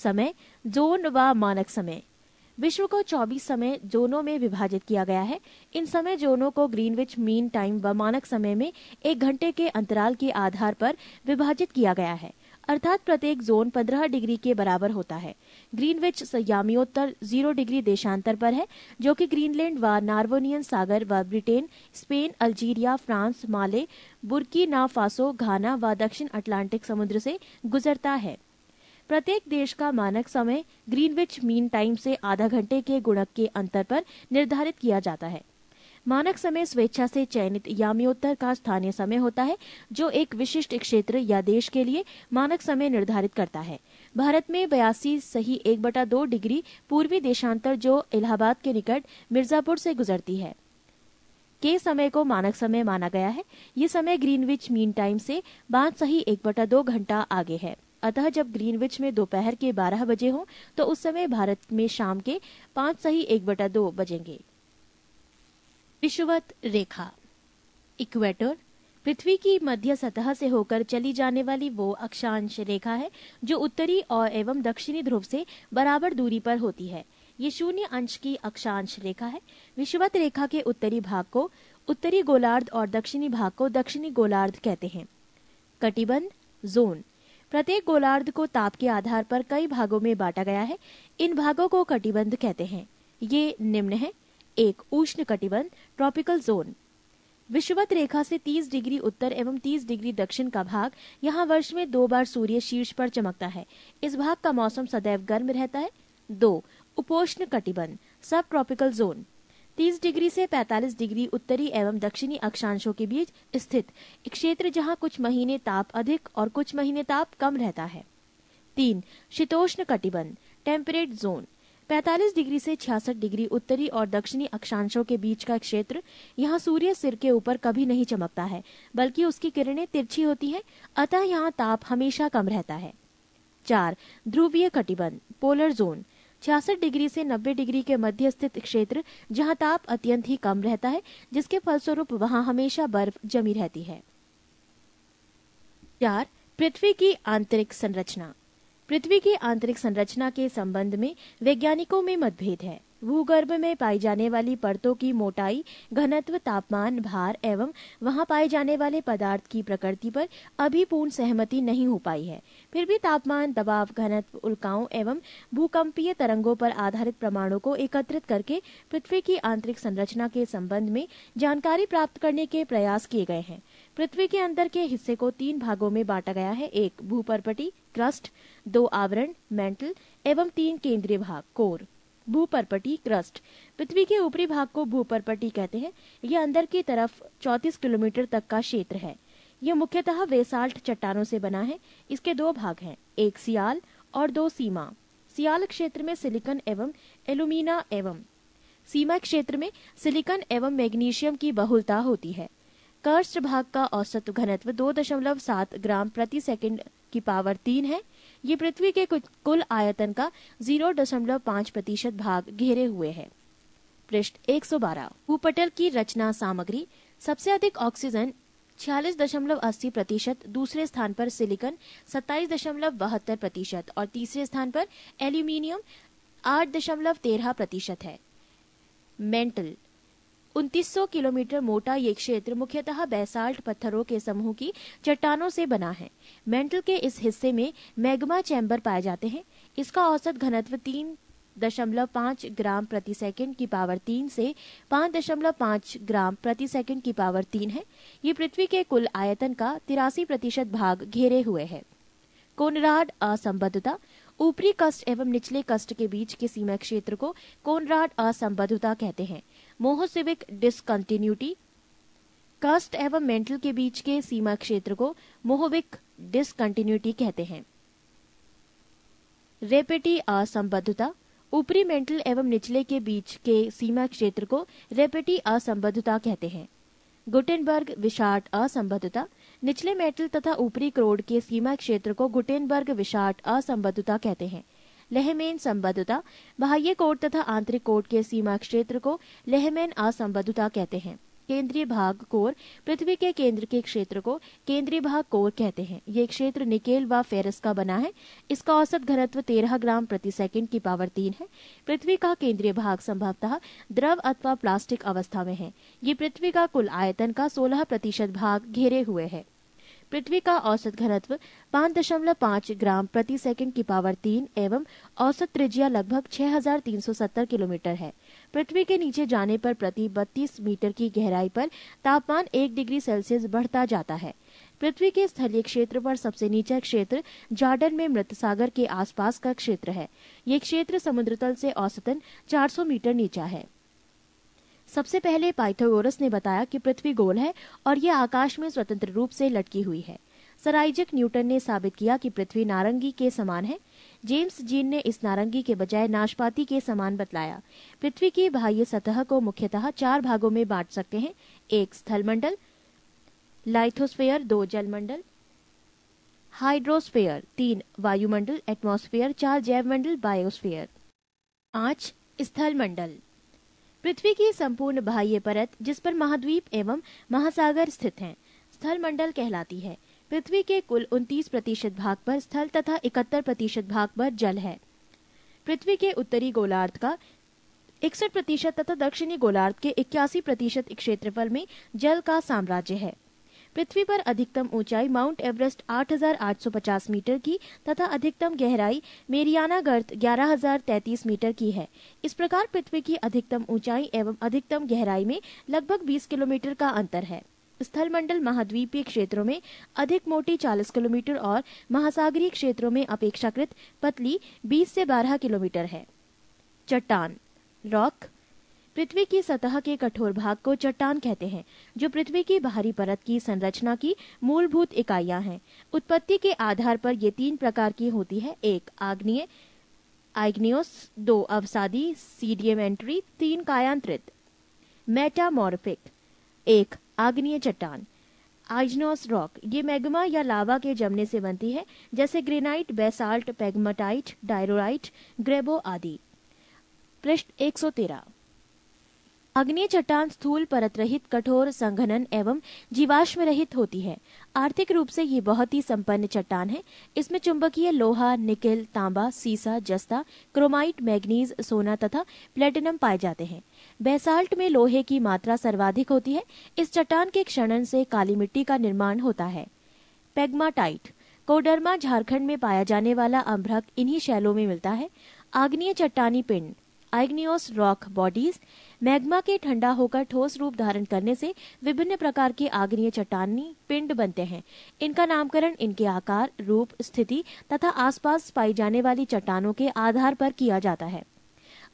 समय जोन व मानक समय विश्व को 24 समय जोनों में विभाजित किया गया है इन समय जोनों को ग्रीनविच मीन टाइम व मानक समय में एक घंटे के अंतराल के आधार पर विभाजित किया गया है अर्थात प्रत्येक जोन 15 डिग्री के बराबर होता है ग्रीनविच सयामियोत्तर जीरो डिग्री देशांतर पर है जो कि ग्रीनलैंड व नार्वोनियन सागर व Britain Spain Algeria France Mali Burkina Faso घाना व दक्षिण अटलांटिक समुद्र से गुजरता है प्रत्येक देश का मानक समय ग्रीनविच मीन टाइम से आधा घंटे के गुणक के अंतर पर निर्धारित किया जाता है मानक समय स्वेच्छा से चयनित यामियोत्तर का स्थानीय समय होता है जो एक विशिष्ट क्षेत्र या देश के लिए मानक समय निर्धारित करता है भारत में बयासी सही एक बटा दो डिग्री पूर्वी देशांतर जो इलाहाबाद के निकट मिर्जापुर से गुजरती है के समय को मानक समय माना गया है ये समय ग्रीनविच मीन टाइम से बाद सही एक बटा दो घंटा आगे है अतः जब ग्रीनविच में दोपहर के 12 बजे हों तो उस समय भारत में शाम के पांच सही एक बटा दो बजेंगे विषुवत रेखा इक्वेटर पृथ्वी की मध्य सतह से होकर चली जाने वाली वो अक्षांश रेखा है जो उत्तरी और एवं दक्षिणी ध्रुव से बराबर दूरी पर होती है ये शून्य अंश की अक्षांश रेखा है विषुवत रेखा के उत्तरी भाग को उत्तरी गोलार्ध और दक्षिणी भाग को दक्षिणी गोलार्ध कहते हैं कटिबंध जोन प्रत्येक गोलार्ध को ताप के आधार पर कई भागों में बांटा गया है इन भागों को कटिबंध कहते हैं ये निम्न है एक उष्ण कटिबंध ट्रॉपिकल जोन विश्ववत रेखा से 30 डिग्री उत्तर एवं 30 डिग्री दक्षिण का भाग यहाँ वर्ष में दो बार सूर्य शीर्ष पर चमकता है इस भाग का मौसम सदैव गर्म रहता है दो उपोष्ण कटिबंध सब ट्रॉपिकल जोन 30 डिग्री से 45 डिग्री उत्तरी एवं दक्षिणी अक्षांशों के बीच स्थित एक क्षेत्र जहां कुछ महीने ताप अधिक और कुछ महीने ताप कम रहता है तीन शीतोष्ण कटिबंध टेम्परेट जोन 45 डिग्री से 66 डिग्री उत्तरी और दक्षिणी अक्षांशों के बीच का क्षेत्र यहाँ सूर्य सिर के ऊपर कभी नहीं चमकता है बल्कि उसकी किरणें तिरछी होती हैं अतः यहाँ ताप हमेशा कम रहता है चार ध्रुवीय कटिबंध पोलर जोन छियासठ डिग्री से 90 डिग्री के मध्य स्थित क्षेत्र जहां ताप अत्यंत ही कम रहता है जिसके फलस्वरूप वहां हमेशा बर्फ जमी रहती है चार पृथ्वी की आंतरिक संरचना पृथ्वी की आंतरिक संरचना के संबंध में वैज्ञानिकों में मतभेद है भूगर्भ में पाई जाने वाली परतों की मोटाई घनत्व तापमान भार एवं वहां पाए जाने वाले पदार्थ की प्रकृति पर अभी पूर्ण सहमति नहीं हो पाई है फिर भी तापमान दबाव घनत्व उल्काओं एवं भूकंपीय तरंगों पर आधारित प्रमाणों को एकत्रित करके पृथ्वी की आंतरिक संरचना के संबंध में जानकारी प्राप्त करने के प्रयास किए गए हैं पृथ्वी के अंदर के हिस्से को तीन भागों में बांटा गया है एक भूपरपटी क्रस्ट दो आवरण मेंटल एवं तीन केंद्रीय भाग कोर भूपरपटी क्रस्ट पृथ्वी के ऊपरी भाग को भूपरपटी कहते हैं यह अंदर की तरफ 34 किलोमीटर तक का क्षेत्र है यह मुख्यतः वेसाल्ट चट्टानों से बना है इसके दो भाग हैं एक सियाल और दो सीमा सियाल क्षेत्र में सिलिकन एवं एलुमिना एवं सीमा क्षेत्र में सिलिकन एवं मैग्नीशियम की बहुलता होती है कर्स्ट भाग का औसत घनत्व दो दशमलव सात ग्राम प्रति सेकंड की पावर तीन है ये पृथ्वी के कुल आयतन का 0.5 प्रतिशत भाग घेरे हुए है पृष्ठ 112 भूपटल की रचना सामग्री सबसे अधिक ऑक्सीजन छियालीस दशमलव अस्सी प्रतिशत दूसरे स्थान पर सिलिकन सत्ताईस दशमलव बहत्तर प्रतिशत और तीसरे स्थान पर एल्यूमिनियम आठ दशमलव तेरह प्रतिशत है मेंटल उनतीस किलोमीटर मोटा ये क्षेत्र मुख्यतः बेसाल्ट पत्थरों के समूह की चट्टानों से बना है मेंटल के इस हिस्से में मैग्मा चैम्बर पाए जाते हैं इसका औसत घनत्व तीन दशमलव पाँच ग्राम प्रति सेकंड की पावर तीन से पाँच दशमलव पाँच ग्राम प्रति सेकंड की पावर तीन है ये पृथ्वी के कुल आयतन का तिरासी प्रतिशत भाग घेरे हुए है कोनराड असंबद्धता ऊपरी कष्ट एवं निचले कष्ट के बीच के सीमा क्षेत्र को कोनराड असंबद्धता कहते हैं मोहसिविक डिसकंटिन्यूटी कास्ट एवं मेंटल के बीच के सीमा क्षेत्र को मोहविक डिसकंटिन्यूटी कहते हैं रेपेटी असंबद्धता ऊपरी मेंटल एवं निचले के बीच के सीमा क्षेत्र को रेपेटी असंबद्धता कहते हैं गुटेनबर्ग विषाट असंबद्धता निचले मेंटल तथा ऊपरी क्रोड के सीमा क्षेत्र को गुटेनबर्ग विषाट असंबद्धता कहते हैं लेहमेन संबद्धता बाह्य कोट तथा आंतरिक कोट के सीमा क्षेत्र को लेहमेन असंबद्धता कहते हैं केंद्रीय भाग कोर पृथ्वी के केंद्र के क्षेत्र को केंद्रीय भाग कोर कहते हैं ये क्षेत्र निकेल व फेरस का बना है इसका औसत घनत्व 13 ग्राम प्रति सेकंड की पावर तीन है पृथ्वी का केंद्रीय भाग संभवतः द्रव अथवा प्लास्टिक अवस्था में है ये पृथ्वी का कुल आयतन का सोलह प्रतिशत भाग घेरे हुए है पृथ्वी का औसत घनत्व पाँच दशमलव पाँच ग्राम प्रति सेकंड की पावर तीन एवं औसत त्रिज्या लगभग 6,370 किलोमीटर है पृथ्वी के नीचे जाने पर प्रति 32 मीटर की गहराई पर तापमान एक डिग्री सेल्सियस बढ़ता जाता है पृथ्वी के स्थलीय क्षेत्र पर सबसे नीचा क्षेत्र जार्डन में मृत सागर के आसपास का क्षेत्र है ये क्षेत्र समुद्र तल से औसतन 400 मीटर नीचा है सबसे पहले पाइथागोरस ने बताया कि पृथ्वी गोल है और यह आकाश में स्वतंत्र रूप से लटकी हुई है सर आइजक न्यूटन ने साबित किया कि पृथ्वी नारंगी के समान है जेम्स जीन ने इस नारंगी के बजाय नाशपाती के समान बतलाया पृथ्वी की बाह्य सतह को मुख्यतः चार भागों में बांट सकते हैं एक स्थलमंडल लाइथोस्फेयर दो जलमंडल हाइड्रोस्फेयर तीन वायुमंडल एटमोस्फेयर चार जैवमंडल बायोस्फेयर पांच स्थलमंडल पृथ्वी की संपूर्ण बाह्य परत जिस पर महाद्वीप एवं महासागर स्थित हैं स्थल मंडल कहलाती है पृथ्वी के कुल उनतीस प्रतिशत भाग पर स्थल तथा इकहत्तर प्रतिशत भाग पर जल है पृथ्वी के उत्तरी गोलार्ध का इकसठ प्रतिशत तथा दक्षिणी गोलार्ध के इक्यासी प्रतिशत क्षेत्रफल में जल का साम्राज्य है पृथ्वी पर अधिकतम ऊंचाई माउंट एवरेस्ट 8,850 मीटर की तथा अधिकतम गहराई मेरियाना गर्त 11,033 मीटर की है इस प्रकार पृथ्वी की अधिकतम ऊंचाई एवं अधिकतम गहराई में लगभग 20 किलोमीटर का अंतर है स्थलमंडल महाद्वीपीय क्षेत्रों में अधिक मोटी 40 किलोमीटर और महासागरीय क्षेत्रों में अपेक्षाकृत पतली 20 से 12 किलोमीटर है चट्टान रॉक पृथ्वी की सतह के कठोर भाग को चट्टान कहते हैं जो पृथ्वी की बाहरी परत की संरचना की मूलभूत इकाइयां हैं उत्पत्ति के आधार पर ये तीन प्रकार की होती है एक आग्नेय आग्नियोस दो अवसादी सीडियमेंट्री तीन कायांत्रित मेटामोरफिक एक आग्नेय चट्टान आइजनोस रॉक ये मैग्मा या लावा के जमने से बनती है जैसे ग्रेनाइट बेसाल्ट पेगमाटाइट डायरोराइट ग्रेबो आदि पृष्ठ 113 अग्नि चट्टान स्थूल परत रहित कठोर संघनन एवं जीवाश्म रहित होती है आर्थिक रूप से ये बहुत ही संपन्न चट्टान है इसमें चुंबकीय लोहा निकिल तांबा सीसा जस्ता क्रोमाइट मैग्नीज सोना तथा प्लेटिनम पाए जाते हैं बेसाल्ट में लोहे की मात्रा सर्वाधिक होती है इस चट्टान के क्षणन से काली मिट्टी का निर्माण होता है पेगमाटाइट कोडरमा झारखंड में पाया जाने वाला अम्भ्रक इन्हीं शैलों में मिलता है आग्नेय चट्टानी पिंड आइग्नियोस रॉक बॉडीज मैग्मा के ठंडा होकर ठोस रूप धारण करने से विभिन्न प्रकार के आग्नेय चट्टानी पिंड बनते हैं इनका नामकरण इनके आकार रूप स्थिति तथा आसपास पाई जाने वाली चट्टानों के आधार पर किया जाता है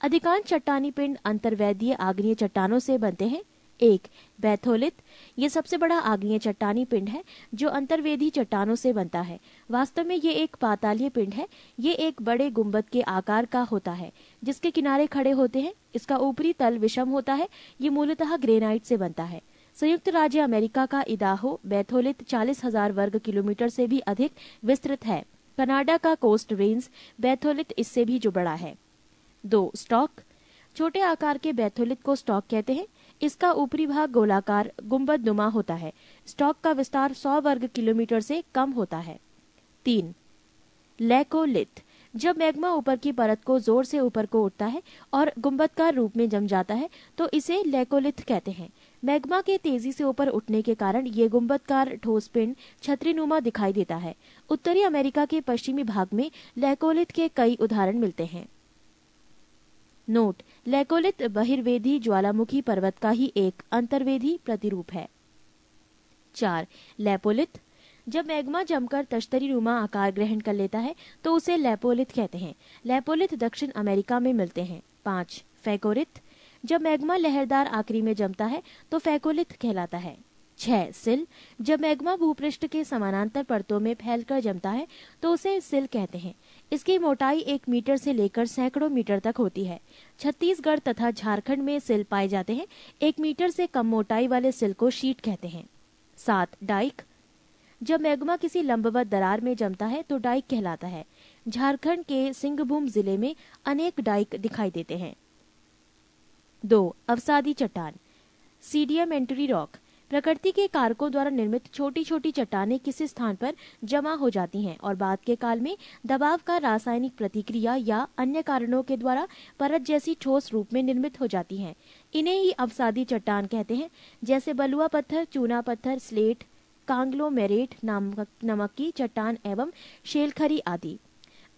अधिकांश चट्टानी पिंड अंतर्वैदीय आग्नेय चट्टानों से बनते हैं एक बैथोलित ये सबसे बड़ा आग्नेय चट्टानी पिंड है जो अंतर्वेदी चट्टानों से बनता है वास्तव में ये एक पातालीय पिंड है ये एक बड़े गुंबद के आकार का होता है जिसके किनारे खड़े होते हैं इसका ऊपरी तल विषम होता है ये मूलतः ग्रेनाइट से बनता है संयुक्त राज्य अमेरिका का इदाहो बैथोलित चालीस हजार वर्ग किलोमीटर से भी अधिक विस्तृत है कनाडा का कोस्ट रेंज बैथोलित इससे भी जो बड़ा है दो स्टॉक छोटे आकार के बैथोलित को स्टॉक कहते हैं इसका ऊपरी भाग गोलाकार गुम्बद नुमा होता है स्टॉक का विस्तार 100 वर्ग किलोमीटर से कम होता है तीन लेकोलिथ जब मैग्मा ऊपर की परत को जोर से ऊपर को उठता है और गुंबदकार रूप में जम जाता है तो इसे लेकोलिथ कहते हैं मैग्मा के तेजी से ऊपर उठने के कारण ये गुंबदकार ठोस पिंड छत्रीनुमा दिखाई देता है उत्तरी अमेरिका के पश्चिमी भाग में लेकोलिथ के कई उदाहरण मिलते हैं नोट लैकोलित बहिर्वेदी ज्वालामुखी पर्वत का ही एक अंतर्वेदी प्रतिरूप है चार लैपोलित जब मैग्मा जमकर तश्तरी रूमा आकार ग्रहण कर लेता है तो उसे लैपोलित कहते हैं लैपोलित दक्षिण अमेरिका में मिलते हैं पांच फैकोरित जब मैग्मा लहरदार आखिरी में जमता है तो फैकोलित कहलाता है छह सिल जब मैग्मा भूपृष्ठ के समानांतर परतों में फैलकर जमता है तो उसे सिल कहते हैं इसकी मोटाई एक मीटर से लेकर सैकड़ों मीटर तक होती है छत्तीसगढ़ तथा झारखंड में सिल पाए जाते हैं एक मीटर से कम मोटाई वाले सिल को शीट कहते हैं सात डाइक जब मैग्मा किसी लंबवत दरार में जमता है तो डाइक कहलाता है झारखंड के सिंहभूम जिले में अनेक डाइक दिखाई देते हैं दो अवसादी चट्टान सीडियम एंट्री रॉक प्रकृति के कारकों द्वारा निर्मित छोटी छोटी चट्टाने किसी स्थान पर जमा हो जाती हैं और बाद के काल में दबाव का रासायनिक प्रतिक्रिया या अन्य कारणों के द्वारा परत जैसी ठोस रूप में निर्मित हो जाती हैं इन्हें ही अवसादी चट्टान कहते हैं जैसे बलुआ पत्थर चूना पत्थर स्लेट कांगलो मेरेट नमक नमक की चट्टान एवं शेलखरी आदि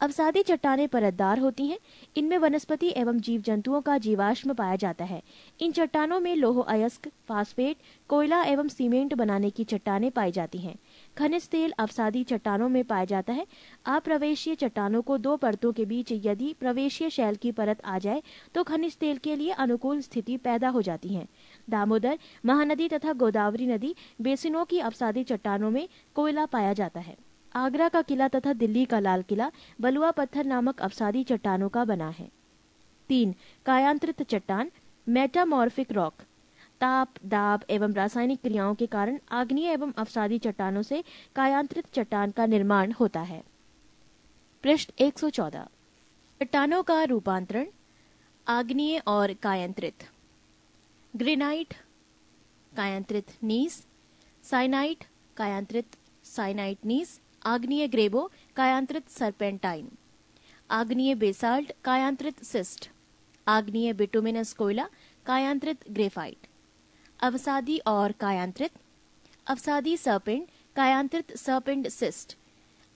अवसादी चट्टाने परतदार होती हैं इनमें वनस्पति एवं जीव जंतुओं का जीवाश्म पाया जाता है इन चट्टानों में लोह अयस्क फास्फेट कोयला एवं सीमेंट बनाने की चट्टाने पाई जाती हैं खनिज तेल अवसादी चट्टानों में पाया जाता है अप्रवेशीय चट्टानों को दो परतों के बीच यदि प्रवेशीय शैल की परत आ जाए तो खनिज तेल के लिए अनुकूल स्थिति पैदा हो जाती है दामोदर महानदी तथा गोदावरी नदी बेसिनों की अवसादी चट्टानों में कोयला पाया जाता है आगरा का किला तथा दिल्ली का लाल किला बलुआ पत्थर नामक अवसादी चट्टानों का बना है तीन कायांत्रित चट्टान मेटामॉर्फिक रॉक ताप दाब एवं रासायनिक क्रियाओं के कारण आग्नीय एवं अवसादी चट्टानों से कायांत्रित चट्टान का निर्माण होता है पृष्ठ 114 चट्टानों का रूपांतरण आग्नीय और कायांत्रित ग्रेनाइट कायांत्रित नीस साइनाइट कायांत्रित साइनाइट नीस आग्नीय ग्रेबो कायांत्रित सरपेंटाइन आग्नीय बेसाल्ट कायांत्रित सिस्ट आग्नीय बिटुमिनस कोयला कायांत्रित ग्रेफाइट अवसादी और कायांत्रित अवसादी सर्पिंड कायांत्रित सर्पिंड सिस्ट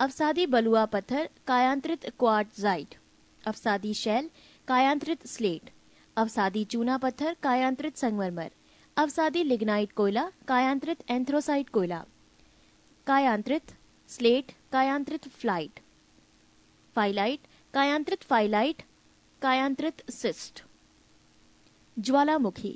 अवसादी बलुआ पत्थर कायांत्रित क्वार्टजाइट अवसादी शैल कायांत्रित स्लेट अवसादी चूना पत्थर कायांत्रित संगमरमर अवसादी लिग्नाइट कोयला कायांत्रित एंथ्रोसाइट कोयला कायांत्रित स्लेट कायांत्रित फ्लाइट फाइलाइट कायांत्रित फाइलाइट कायांत्रित सिस्ट ज्वालामुखी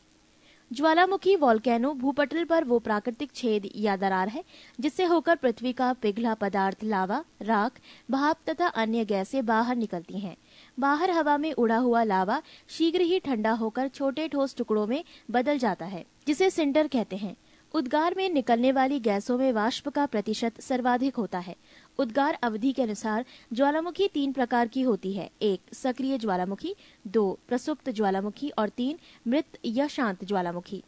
ज्वालामुखी वॉल्केनो भूपटल पर वो प्राकृतिक छेद या दरार है जिससे होकर पृथ्वी का पिघला पदार्थ लावा राख भाप तथा अन्य गैसें बाहर निकलती हैं बाहर हवा में उड़ा हुआ लावा शीघ्र ही ठंडा होकर छोटे ठोस टुकड़ों में बदल जाता है जिसे सिंटर कहते हैं उद्गार में निकलने वाली गैसों में वाष्प का प्रतिशत सर्वाधिक होता है उद्गार अवधि के अनुसार ज्वालामुखी तीन प्रकार की होती है एक सक्रिय ज्वालामुखी दो प्रसुप्त ज्वालामुखी और तीन मृत या शांत ज्वालामुखी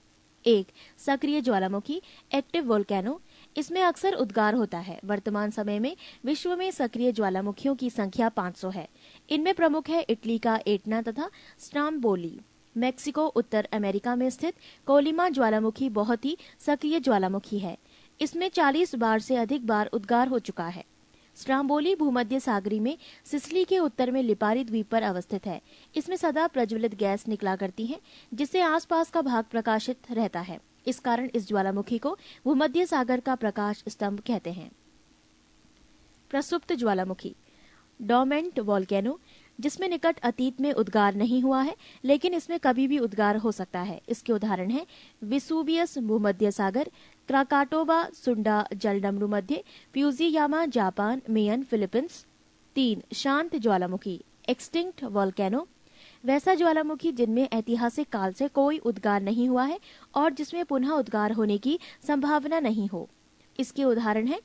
एक सक्रिय ज्वालामुखी एक्टिव वोल्केनो इसमें अक्सर उद्गार होता है वर्तमान समय में विश्व में सक्रिय ज्वालामुखियों की संख्या 500 है इनमें प्रमुख है इटली का एटना तथा स्टाम्बोली मेक्सिको उत्तर अमेरिका में स्थित कोलिमा ज्वालामुखी बहुत ही सक्रिय ज्वालामुखी है इसमें 40 बार से अधिक बार उद्गार हो चुका है स्ट्राम्बोली भूमध्य सागरी में सिसली के उत्तर में लिपारी द्वीप पर अवस्थित है इसमें सदा प्रज्वलित गैस निकला करती है जिससे आसपास का भाग प्रकाशित रहता है इस कारण इस ज्वालामुखी को भूमध्य सागर का प्रकाश स्तंभ कहते हैं प्रसुप्त ज्वालामुखी डोमेंट वॉल्केनो जिसमें निकट अतीत में उद्गार नहीं हुआ है लेकिन इसमें कभी भी उद्गार हो सकता है इसके उदाहरण हैं विसुबियस भूमध्य सागर क्राकाटोबा सुंडा जलडमरू मध्य प्यूजियामा जापान मेयन फिलीपींस तीन शांत ज्वालामुखी एक्सटिंक्ट वॉल्केनो वैसा ज्वालामुखी जिनमें ऐतिहासिक काल से कोई उद्गार नहीं हुआ है और जिसमें पुनः उद्गार होने की संभावना नहीं हो इसके उदाहरण है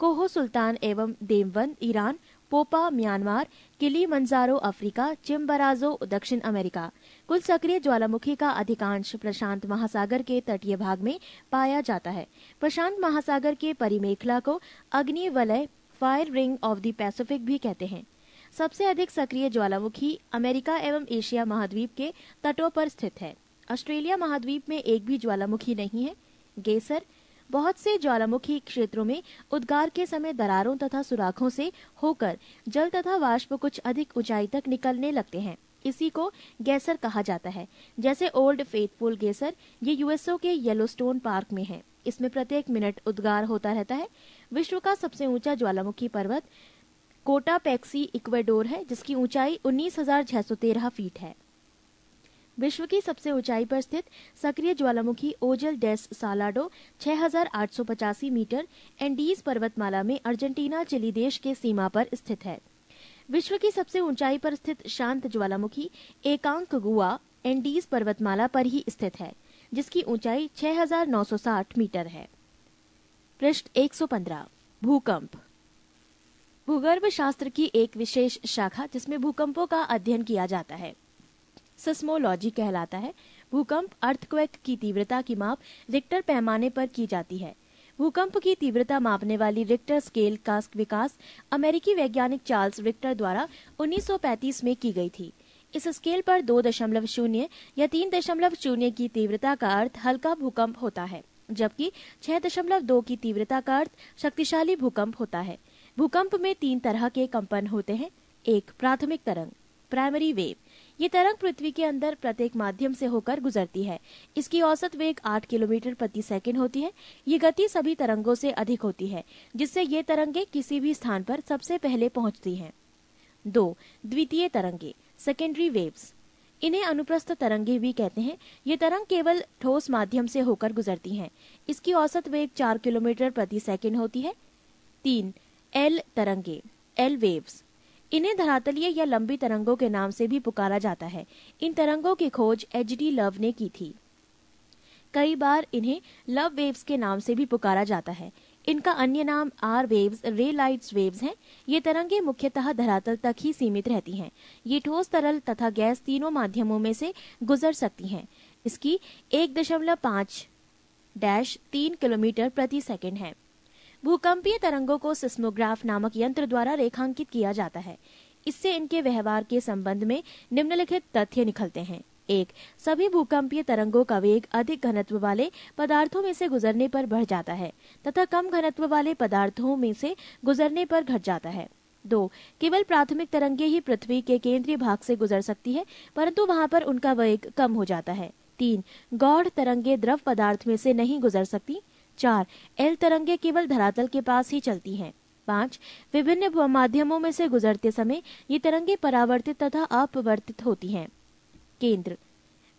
कोहो सुल्तान एवं देववन ईरान पोपा म्यांमार किली मंजारो अफ्रीका चिम्बराजो दक्षिण अमेरिका कुल सक्रिय ज्वालामुखी का अधिकांश प्रशांत महासागर के तटीय भाग में पाया जाता है प्रशांत महासागर के परिमेखला को अग्नि वलय fire ring of the Pacific भी कहते हैं सबसे अधिक सक्रिय ज्वालामुखी अमेरिका एवं एशिया महाद्वीप के तटों पर स्थित है ऑस्ट्रेलिया महाद्वीप में एक भी ज्वालामुखी नहीं है गेसर बहुत से ज्वालामुखी क्षेत्रों में उद्गार के समय दरारों तथा सुराखों से होकर जल तथा वाष्प कुछ अधिक ऊंचाई तक निकलने लगते हैं इसी को गैसर कहा जाता है जैसे ओल्ड फेथफुल गैसर ये यूएसओ के येलोस्टोन पार्क में है इसमें प्रत्येक मिनट उद्गार होता रहता है विश्व का सबसे ऊंचा ज्वालामुखी पर्वत कोटा पैक्सी इक्वेडोर है जिसकी ऊंचाई उन्नीस फीट है विश्व की सबसे ऊंचाई पर स्थित सक्रिय ज्वालामुखी ओजल डेस सालाडो छह मीटर एंडीज पर्वतमाला में अर्जेंटीना चिली देश के सीमा पर स्थित है विश्व की सबसे ऊंचाई पर स्थित शांत ज्वालामुखी एकांक गुआ एंडीज पर्वतमाला पर ही स्थित है जिसकी ऊंचाई 6,960 मीटर है पृष्ठ 115 भूकंप भूगर्भ शास्त्र की एक विशेष शाखा जिसमें भूकंपों का अध्ययन किया जाता है सिस्मोलॉजी कहलाता है भूकंप अर्थक्वेक की तीव्रता की माप रिक्टर पैमाने पर की जाती है भूकंप की तीव्रता मापने वाली रिक्टर स्केल का विकास अमेरिकी वैज्ञानिक चार्ल्स रिक्टर द्वारा 1935 में की गई थी इस स्केल पर दो दशमलव शून्य या तीन दशमलव शून्य की तीव्रता का अर्थ हल्का भूकंप होता है जबकि छह दशमलव दो की तीव्रता का अर्थ शक्तिशाली भूकंप होता है भूकंप में तीन तरह के कंपन होते हैं एक प्राथमिक तरंग प्राइमरी वेव ये तरंग पृथ्वी के अंदर प्रत्येक माध्यम से होकर गुजरती है इसकी औसत वेग आठ किलोमीटर प्रति सेकेंड होती है ये गति सभी तरंगों से अधिक होती है जिससे ये तरंगे किसी भी स्थान पर सबसे पहले पहुंचती हैं दो द्वितीय तरंगे सेकेंडरी वेव्स इन्हें अनुप्रस्थ तरंगे भी कहते हैं ये तरंग केवल ठोस माध्यम से होकर गुजरती हैं इसकी औसत वेग चार किलोमीटर प्रति सेकेंड होती है तीन एल तरंगे एल वेव्स इन्हें धरातलीय या लंबी तरंगों के नाम से भी पुकारा जाता है इन तरंगों की खोज एच डी लव ने की थी कई बार इन्हें लव वेव्स के नाम से भी पुकारा जाता है इनका अन्य नाम R waves ray lights waves हैं ये तरंगे मुख्यतः धरातल तक ही सीमित रहती हैं ये ठोस तरल तथा गैस तीनों माध्यमों में से गुजर सकती हैं इसकी एक दशमलव पाँच डैश तीन किलोमीटर प्रति सेकंड है भूकंपीय तरंगों को सिस्मोग्राफ नामक यंत्र द्वारा रेखांकित किया जाता है इससे इनके व्यवहार के संबंध में निम्नलिखित तथ्य निकलते हैं एक सभी भूकंपीय तरंगों का वेग अधिक घनत्व वाले पदार्थों में से गुजरने पर बढ़ जाता है तथा कम घनत्व वाले पदार्थों में से गुजरने पर घट जाता है दो केवल प्राथमिक तरंगे ही पृथ्वी के केंद्रीय भाग से गुजर सकती है परंतु वहां पर उनका वेग कम हो जाता है तीन गौढ़ तरंगे द्रव पदार्थ में से नहीं गुजर सकती चार एल तरंगे केवल धरातल के पास ही चलती हैं पांच विभिन्न माध्यमों में से गुजरते समय ये तरंगे परावर्तित तथा अपवर्तित होती हैं केंद्र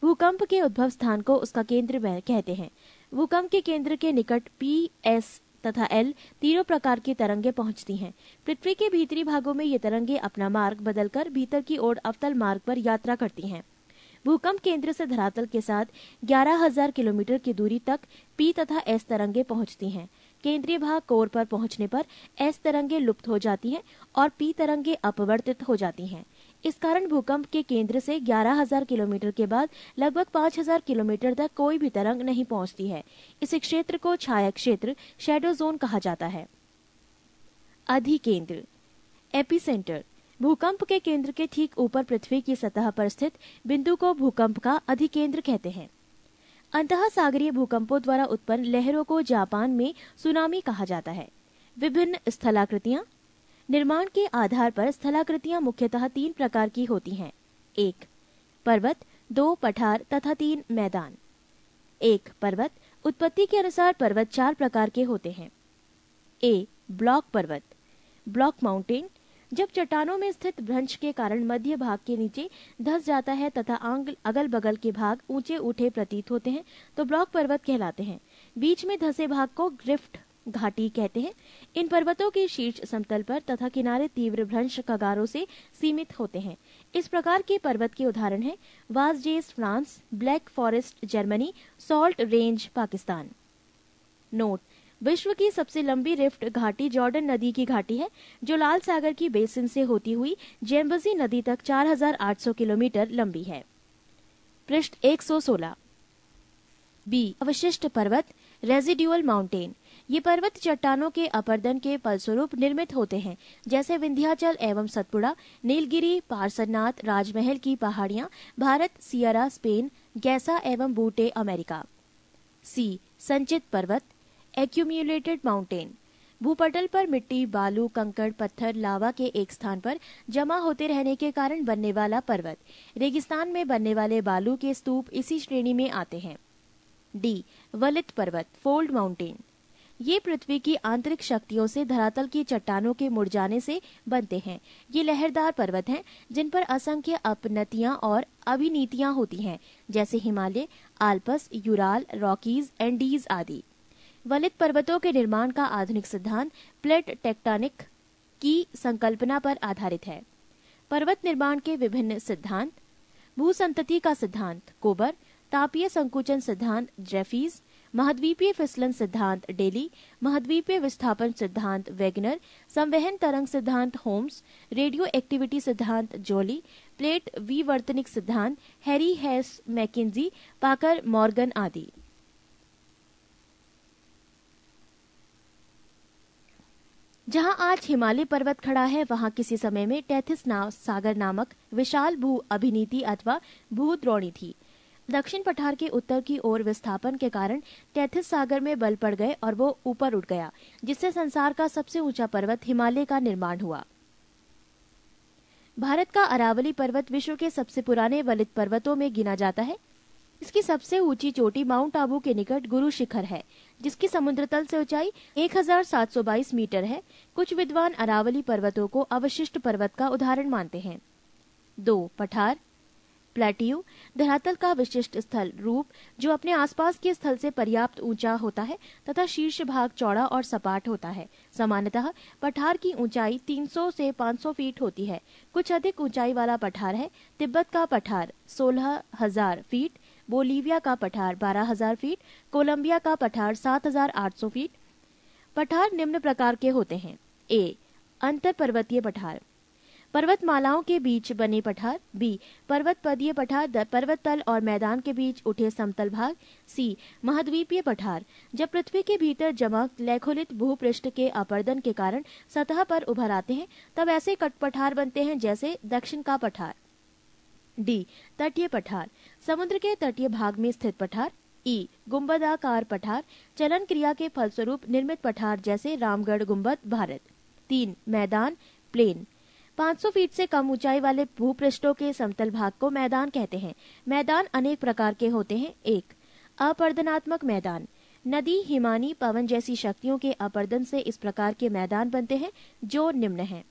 भूकंप के उद्भव स्थान को उसका केंद्र कहते हैं भूकंप के केंद्र के निकट पी एस तथा एल तीनों प्रकार की तरंगे पहुंचती हैं पृथ्वी के भीतरी भागों में ये तरंगे अपना मार्ग बदलकर भीतर की ओर अवतल मार्ग पर यात्रा करती हैं भूकंप केंद्र से धरातल के साथ 11,000 किलोमीटर की दूरी तक पी तथा एस तरंगे पहुंचती हैं केंद्रीय भाग कोर पर पहुंचने पर एस तरंगे लुप्त हो जाती हैं और पी तरंगे अपवर्तित हो जाती हैं इस कारण भूकंप के केंद्र से 11,000 किलोमीटर के बाद लगभग 5,000 किलोमीटर तक कोई भी तरंग नहीं पहुंचती है इस क्षेत्र को छाया क्षेत्र शेडो जोन कहा जाता है अधिकेंद्र एपी सेंटर भूकंप के केंद्र के ठीक ऊपर पृथ्वी की सतह पर स्थित बिंदु को भूकंप का अधिकेंद्र कहते हैं अंत सागरीय भूकंपों द्वारा उत्पन्न लहरों को जापान में सुनामी कहा जाता है विभिन्न स्थलाकृतियां निर्माण के आधार पर स्थलाकृतियां मुख्यतः तीन प्रकार की होती हैं एक पर्वत दो पठार तथा तीन मैदान एक पर्वत उत्पत्ति के अनुसार पर्वत चार प्रकार के होते हैं ए ब्लॉक पर्वत ब्लॉक माउंटेन जब चट्टानों में स्थित भ्रंश के कारण मध्य भाग के नीचे धस जाता है तथा अगल बगल के भाग ऊंचे उठे प्रतीत होते हैं तो ब्लॉक पर्वत कहलाते हैं बीच में धसे भाग को ग्रिफ्ट घाटी कहते हैं इन पर्वतों के शीर्ष समतल पर तथा किनारे तीव्र भ्रंश कगारों से सीमित होते हैं इस प्रकार के पर्वत के उदाहरण हैं Vosges France Black Forest Germany Salt Range Pakistan note विश्व की सबसे लंबी रिफ्ट घाटी जॉर्डन नदी की घाटी है जो लाल सागर की बेसिन से होती हुई जेम्बजी नदी तक 4,800 किलोमीटर लंबी है पृष्ठ 116 बी अवशिष्ट पर्वत रेजिड्यूअल माउंटेन ये पर्वत चट्टानों के अपर्दन के फलस्वरूप निर्मित होते हैं जैसे विंध्याचल एवं सतपुड़ा नीलगिरी पार्सरनाथ राजमहल की पहाड़ियां भारत सियरा स्पेन गैसा एवं बूटे अमेरिका सी संचित पर्वत एक्यूम्यूलेटेड माउंटेन भूपटल पर मिट्टी बालू कंकड़ पत्थर लावा के एक स्थान पर जमा होते रहने के कारण बनने वाला पर्वत रेगिस्तान में बनने वाले बालू के स्तूप इसी श्रेणी में आते हैं डी वलित पर्वत फोल्ड माउंटेन ये पृथ्वी की आंतरिक शक्तियों से धरातल की चट्टानों के मुड़ जाने से बनते हैं ये लहरदार पर्वत हैं जिन पर असंख्य अपनतियां और अभिनीतियां होती हैं जैसे Himalaya Alps Ural Rockies Andes आदि वलित पर्वतों के निर्माण का आधुनिक सिद्धांत प्लेट टेक्टोनिक की संकल्पना पर आधारित है पर्वत निर्माण के विभिन्न सिद्धांत भूसंतति का सिद्धांत कोबर तापीय संकुचन सिद्धांत जेफीज महाद्वीपीय फिसलन सिद्धांत डेली महाद्वीपीय विस्थापन सिद्धांत वेगनर संवहन तरंग सिद्धांत होम्स रेडियो एक्टिविटी सिद्धांत जोली प्लेट विवर्तनिक सिद्धांत Harry Hess McKenzie Parker Morgan आदि जहां आज हिमालय पर्वत खड़ा है वहां किसी समय में टैथिस नाव सागर नामक विशाल भू अभिनीति अथवा भू द्रोणी थी दक्षिण पठार के उत्तर की ओर विस्थापन के कारण टैथिस सागर में बल पड़ गए और वो ऊपर उठ गया जिससे संसार का सबसे ऊंचा पर्वत हिमालय का निर्माण हुआ भारत का अरावली पर्वत विश्व के सबसे पुराने वलित पर्वतों में गिना जाता है इसकी सबसे ऊंची चोटी माउंट आबू के निकट गुरु शिखर है जिसकी समुद्र तल से ऊंचाई 1722 मीटर है कुछ विद्वान अरावली पर्वतों को अवशिष्ट पर्वत का उदाहरण मानते हैं दो पठार प्लेट्यू धरातल का विशिष्ट स्थल रूप जो अपने आसपास के स्थल से पर्याप्त ऊंचा होता है तथा शीर्ष भाग चौड़ा और सपाट होता है सामान्यतः पठार की ऊंचाई 300 से 500 फीट होती है कुछ अधिक ऊंचाई वाला पठार है तिब्बत का पठार सोलह हजार फीट बोलीविया का पठार 12000 फीट कोलंबिया का पठार 7800 फीट पठार निम्न प्रकार के होते हैं ए अंतर पर्वतीय पठार पर्वतमालाओं के बीच बने पठार बी पर्वत पदीय पठार पर्वत तल और मैदान के बीच उठे समतल भाग सी महाद्वीपीय पठार जब पृथ्वी के भीतर जमा लैखोलित भूपृष्ठ के अपर्दन के कारण सतह पर उभर आते हैं तब ऐसे कट पठार बनते हैं जैसे दक्षिण का पठार डी तटीय पठार समुद्र के तटीय भाग में स्थित पठार ई गुंबदाकार पठार चलन क्रिया के फलस्वरूप निर्मित पठार जैसे रामगढ़ गुंबद भारत तीन मैदान प्लेन 500 फीट से कम ऊंचाई वाले भूपृष्ठों के समतल भाग को मैदान कहते हैं मैदान अनेक प्रकार के होते हैं एक अपर्दनात्मक मैदान नदी हिमानी पवन जैसी शक्तियों के अपर्दन से इस प्रकार के मैदान बनते हैं जो निम्न हैं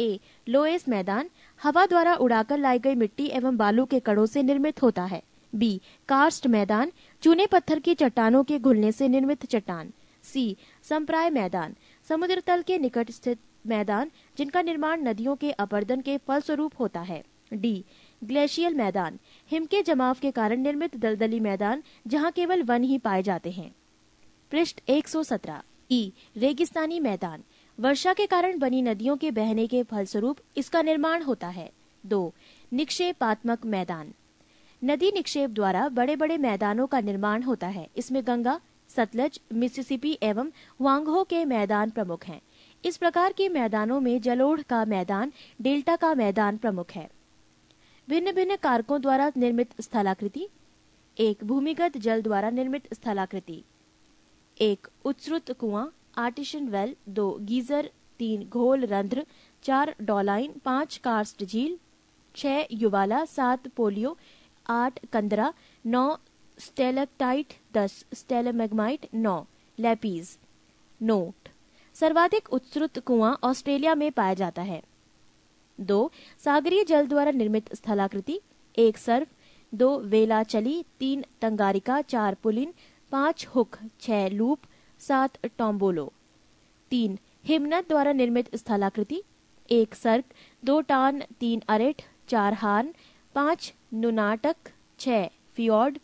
ए लोएस मैदान हवा द्वारा उड़ाकर लाई गई मिट्टी एवं बालू के कणों से निर्मित होता है बी कास्ट मैदान चूने पत्थर की चट्टानों के घुलने से निर्मित चट्टान सी संप्राय मैदान समुद्र तल के निकट स्थित मैदान जिनका निर्माण नदियों के अपर्दन के फलस्वरूप होता है डी ग्लेशियल मैदान हिम के जमाव के कारण निर्मित दलदली मैदान जहाँ केवल वन ही पाए जाते हैं पृष्ठ 117 ई रेगिस्तानी मैदान वर्षा के कारण बनी नदियों के बहने के फलस्वरूप इसका निर्माण होता है दो निक्षेपात्मक मैदान नदी निक्षेप द्वारा बड़े बड़े मैदानों का निर्माण होता है इसमें गंगा सतलज मिसिसिपी एवं वांगहो के मैदान प्रमुख हैं इस प्रकार के मैदानों में जलोढ़ का मैदान डेल्टा का मैदान प्रमुख है भिन्न भिन्न कारकों द्वारा निर्मित स्थलाकृति एक भूमिगत जल द्वारा निर्मित स्थलाकृति एक उत्सृत कुआं आर्टिशन वेल दो गीजर तीन घोल रंध्र चार डॉलाइन पांच कार्स्ट झील छह युवाला सात पोलियो आठ कंदरा नौ स्टेलेक्टाइट दस स्टेलेमेगमाइट नौ लेपीज नोट सर्वाधिक उत्सृत कुआं ऑस्ट्रेलिया में पाया जाता है दो सागरीय जल द्वारा निर्मित स्थलाकृति एक सर्फ दो वेला चली तीन तंगारिका चार पुलिन पांच हुक छह लूप सात टॉम्बोलो तीन हिमनत द्वारा निर्मित स्थलाकृति एक सर्क दो टान तीन अरेठ चार हार्न पांच नुनाटक छः फियोर्ड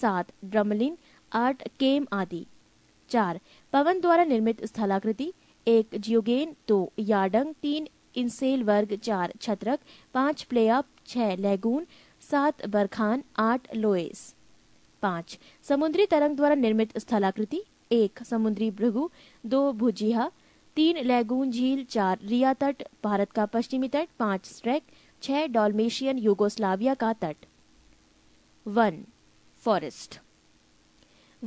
सात ड्रमलिन आठ केम आदि चार पवन द्वारा निर्मित स्थलाकृति एक जियोगेन दो यार्डंग तीन इंसेल वर्ग चार छत्रक पांच प्लेअप छह लैगून सात बरखान आठ लोएस पांच समुद्री तरंग द्वारा निर्मित स्थलाकृति एक समुद्री भृगु दो भुजिया तीन लैगून झील चार रिया तट भारत का पश्चिमी तट पांच स्ट्रैक छह डॉलमेशियन यूगोस्लाविया का तट वन फॉरेस्ट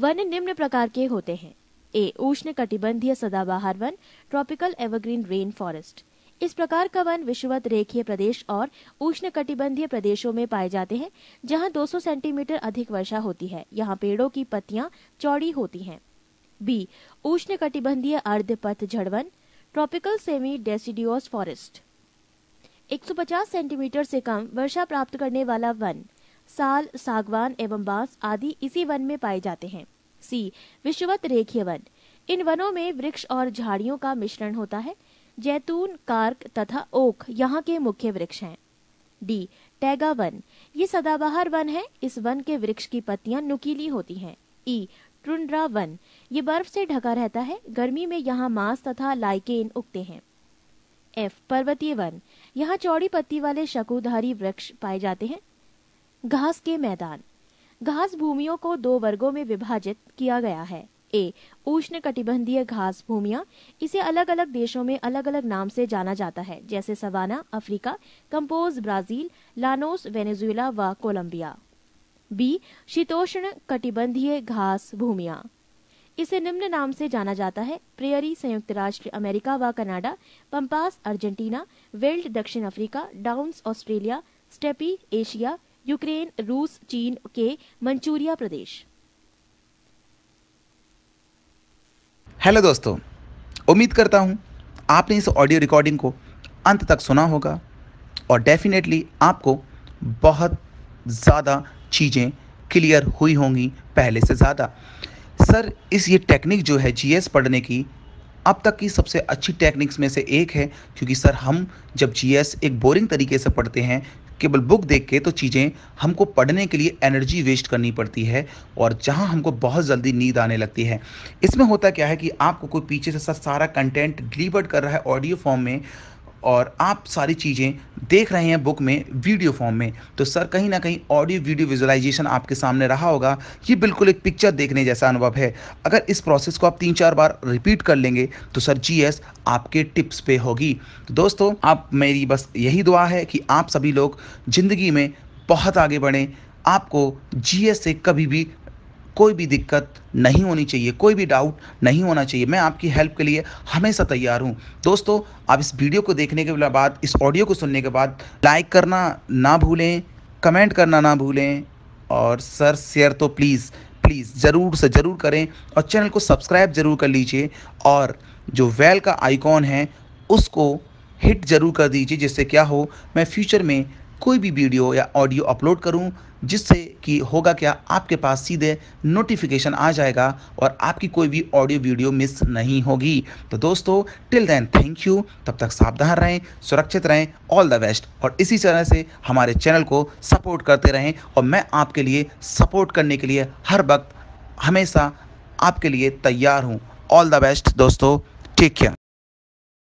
वन निम्न प्रकार के होते हैं ए उष्ण कटिबंधीय सदाबहार वन ट्रॉपिकल एवरग्रीन रेन फॉरेस्ट इस प्रकार का वन विश्ववत रेखीय प्रदेश और उष्ण कटिबंधीय प्रदेशों में पाए जाते हैं जहां 200 सेंटीमीटर अधिक वर्षा होती है यहाँ पेड़ों की पत्तियां चौड़ी होती हैं बी उष्ण कटिबंधीय अर्धपथ झड़वन tropical semi deciduous forest 150 centimetre से कम वर्षा प्राप्त करने वाला वन साल सागवान एवं बांस आदि इसी वन में पाए जाते हैं सी विश्ववत रेखीय वन इन वनों में वृक्ष और झाड़ियों का मिश्रण होता है जैतून कार्क तथा ओक यहाँ के मुख्य वृक्ष हैं डी टैगा वन ये सदाबहार वन है इस वन के वृक्ष की पत्तियां नुकीली होती हैं ई टुंड्रा वन ये बर्फ से ढका रहता है गर्मी में यहाँ मांस तथा लाइकेन उगते हैं एफ पर्वतीय वन यहाँ चौड़ी पत्ती वाले शकुधारी वृक्ष पाए जाते हैं घास के मैदान घास भूमियों को दो वर्गों में विभाजित किया गया है ए उष्ण कटिबंधीय घास भूमिया इसे अलग अलग देशों में अलग अलग नाम से जाना जाता है जैसे savanna Africa campos Brazil llanos Venezuela व कोलंबिया बी शीतोष्ण कटिबंधीय घास भूमिया इसे निम्न नाम से जाना जाता है प्रेयरी संयुक्त राष्ट्र अमेरिका व कनाडा पंपास अर्जेंटीना वेल्ड दक्षिण Africa downs Australia steppe Asia Ukraine रूस चीन के मंचूरिया प्रदेश हेलो दोस्तों उम्मीद करता हूं आपने इस ऑडियो रिकॉर्डिंग को अंत तक सुना होगा और डेफिनेटली आपको बहुत ज़्यादा चीज़ें क्लियर हुई होंगी पहले से ज़्यादा सर इस ये टेक्निक जो है जीएस पढ़ने की अब तक की सबसे अच्छी टेक्निक्स में से एक है क्योंकि सर हम जब जीएस एक बोरिंग तरीके से पढ़ते हैं केवल बुक देख के तो चीज़ें हमको पढ़ने के लिए एनर्जी वेस्ट करनी पड़ती है और जहां हमको बहुत जल्दी नींद आने लगती है इसमें होता क्या है कि आपको कोई पीछे से सारा कंटेंट डिलीवर्ड कर रहा है ऑडियो फॉर्म में और आप सारी चीज़ें देख रहे हैं बुक में वीडियो फॉर्म में तो सर कहीं ना कहीं ऑडियो वीडियो विजुलाइजेशन आपके सामने रहा होगा ये बिल्कुल एक पिक्चर देखने जैसा अनुभव है अगर इस प्रोसेस को आप तीन चार बार रिपीट कर लेंगे तो सर जी आपके टिप्स पे होगी तो दोस्तों आप मेरी बस यही दुआ है कि आप सभी लोग ज़िंदगी में बहुत आगे बढ़ें आपको जीएस से कभी भी कोई भी दिक्कत नहीं होनी चाहिए कोई भी डाउट नहीं होना चाहिए मैं आपकी हेल्प के लिए हमेशा तैयार हूँ दोस्तों आप इस वीडियो को देखने के बाद इस ऑडियो को सुनने के बाद लाइक करना ना भूलें कमेंट करना ना भूलें और सर शेयर तो प्लीज़ प्लीज़ ज़रूर से ज़रूर करें और चैनल को सब्सक्राइब ज़रूर कर लीजिए और जो वेल का आइकॉन है उसको हिट ज़रूर कर दीजिए जिससे क्या हो मैं फ्यूचर में कोई भी वीडियो या ऑडियो अपलोड करूं जिससे कि होगा क्या आपके पास सीधे नोटिफिकेशन आ जाएगा और आपकी कोई भी ऑडियो वीडियो मिस नहीं होगी तो दोस्तों टिल देन थैंक यू तब तक सावधान रहें सुरक्षित रहें ऑल द बेस्ट और इसी तरह से हमारे चैनल को सपोर्ट करते रहें और मैं आपके लिए सपोर्ट करने के लिए हर वक्त हमेशा आपके लिए तैयार हूँ ऑल द बेस्ट दोस्तों टेक केयर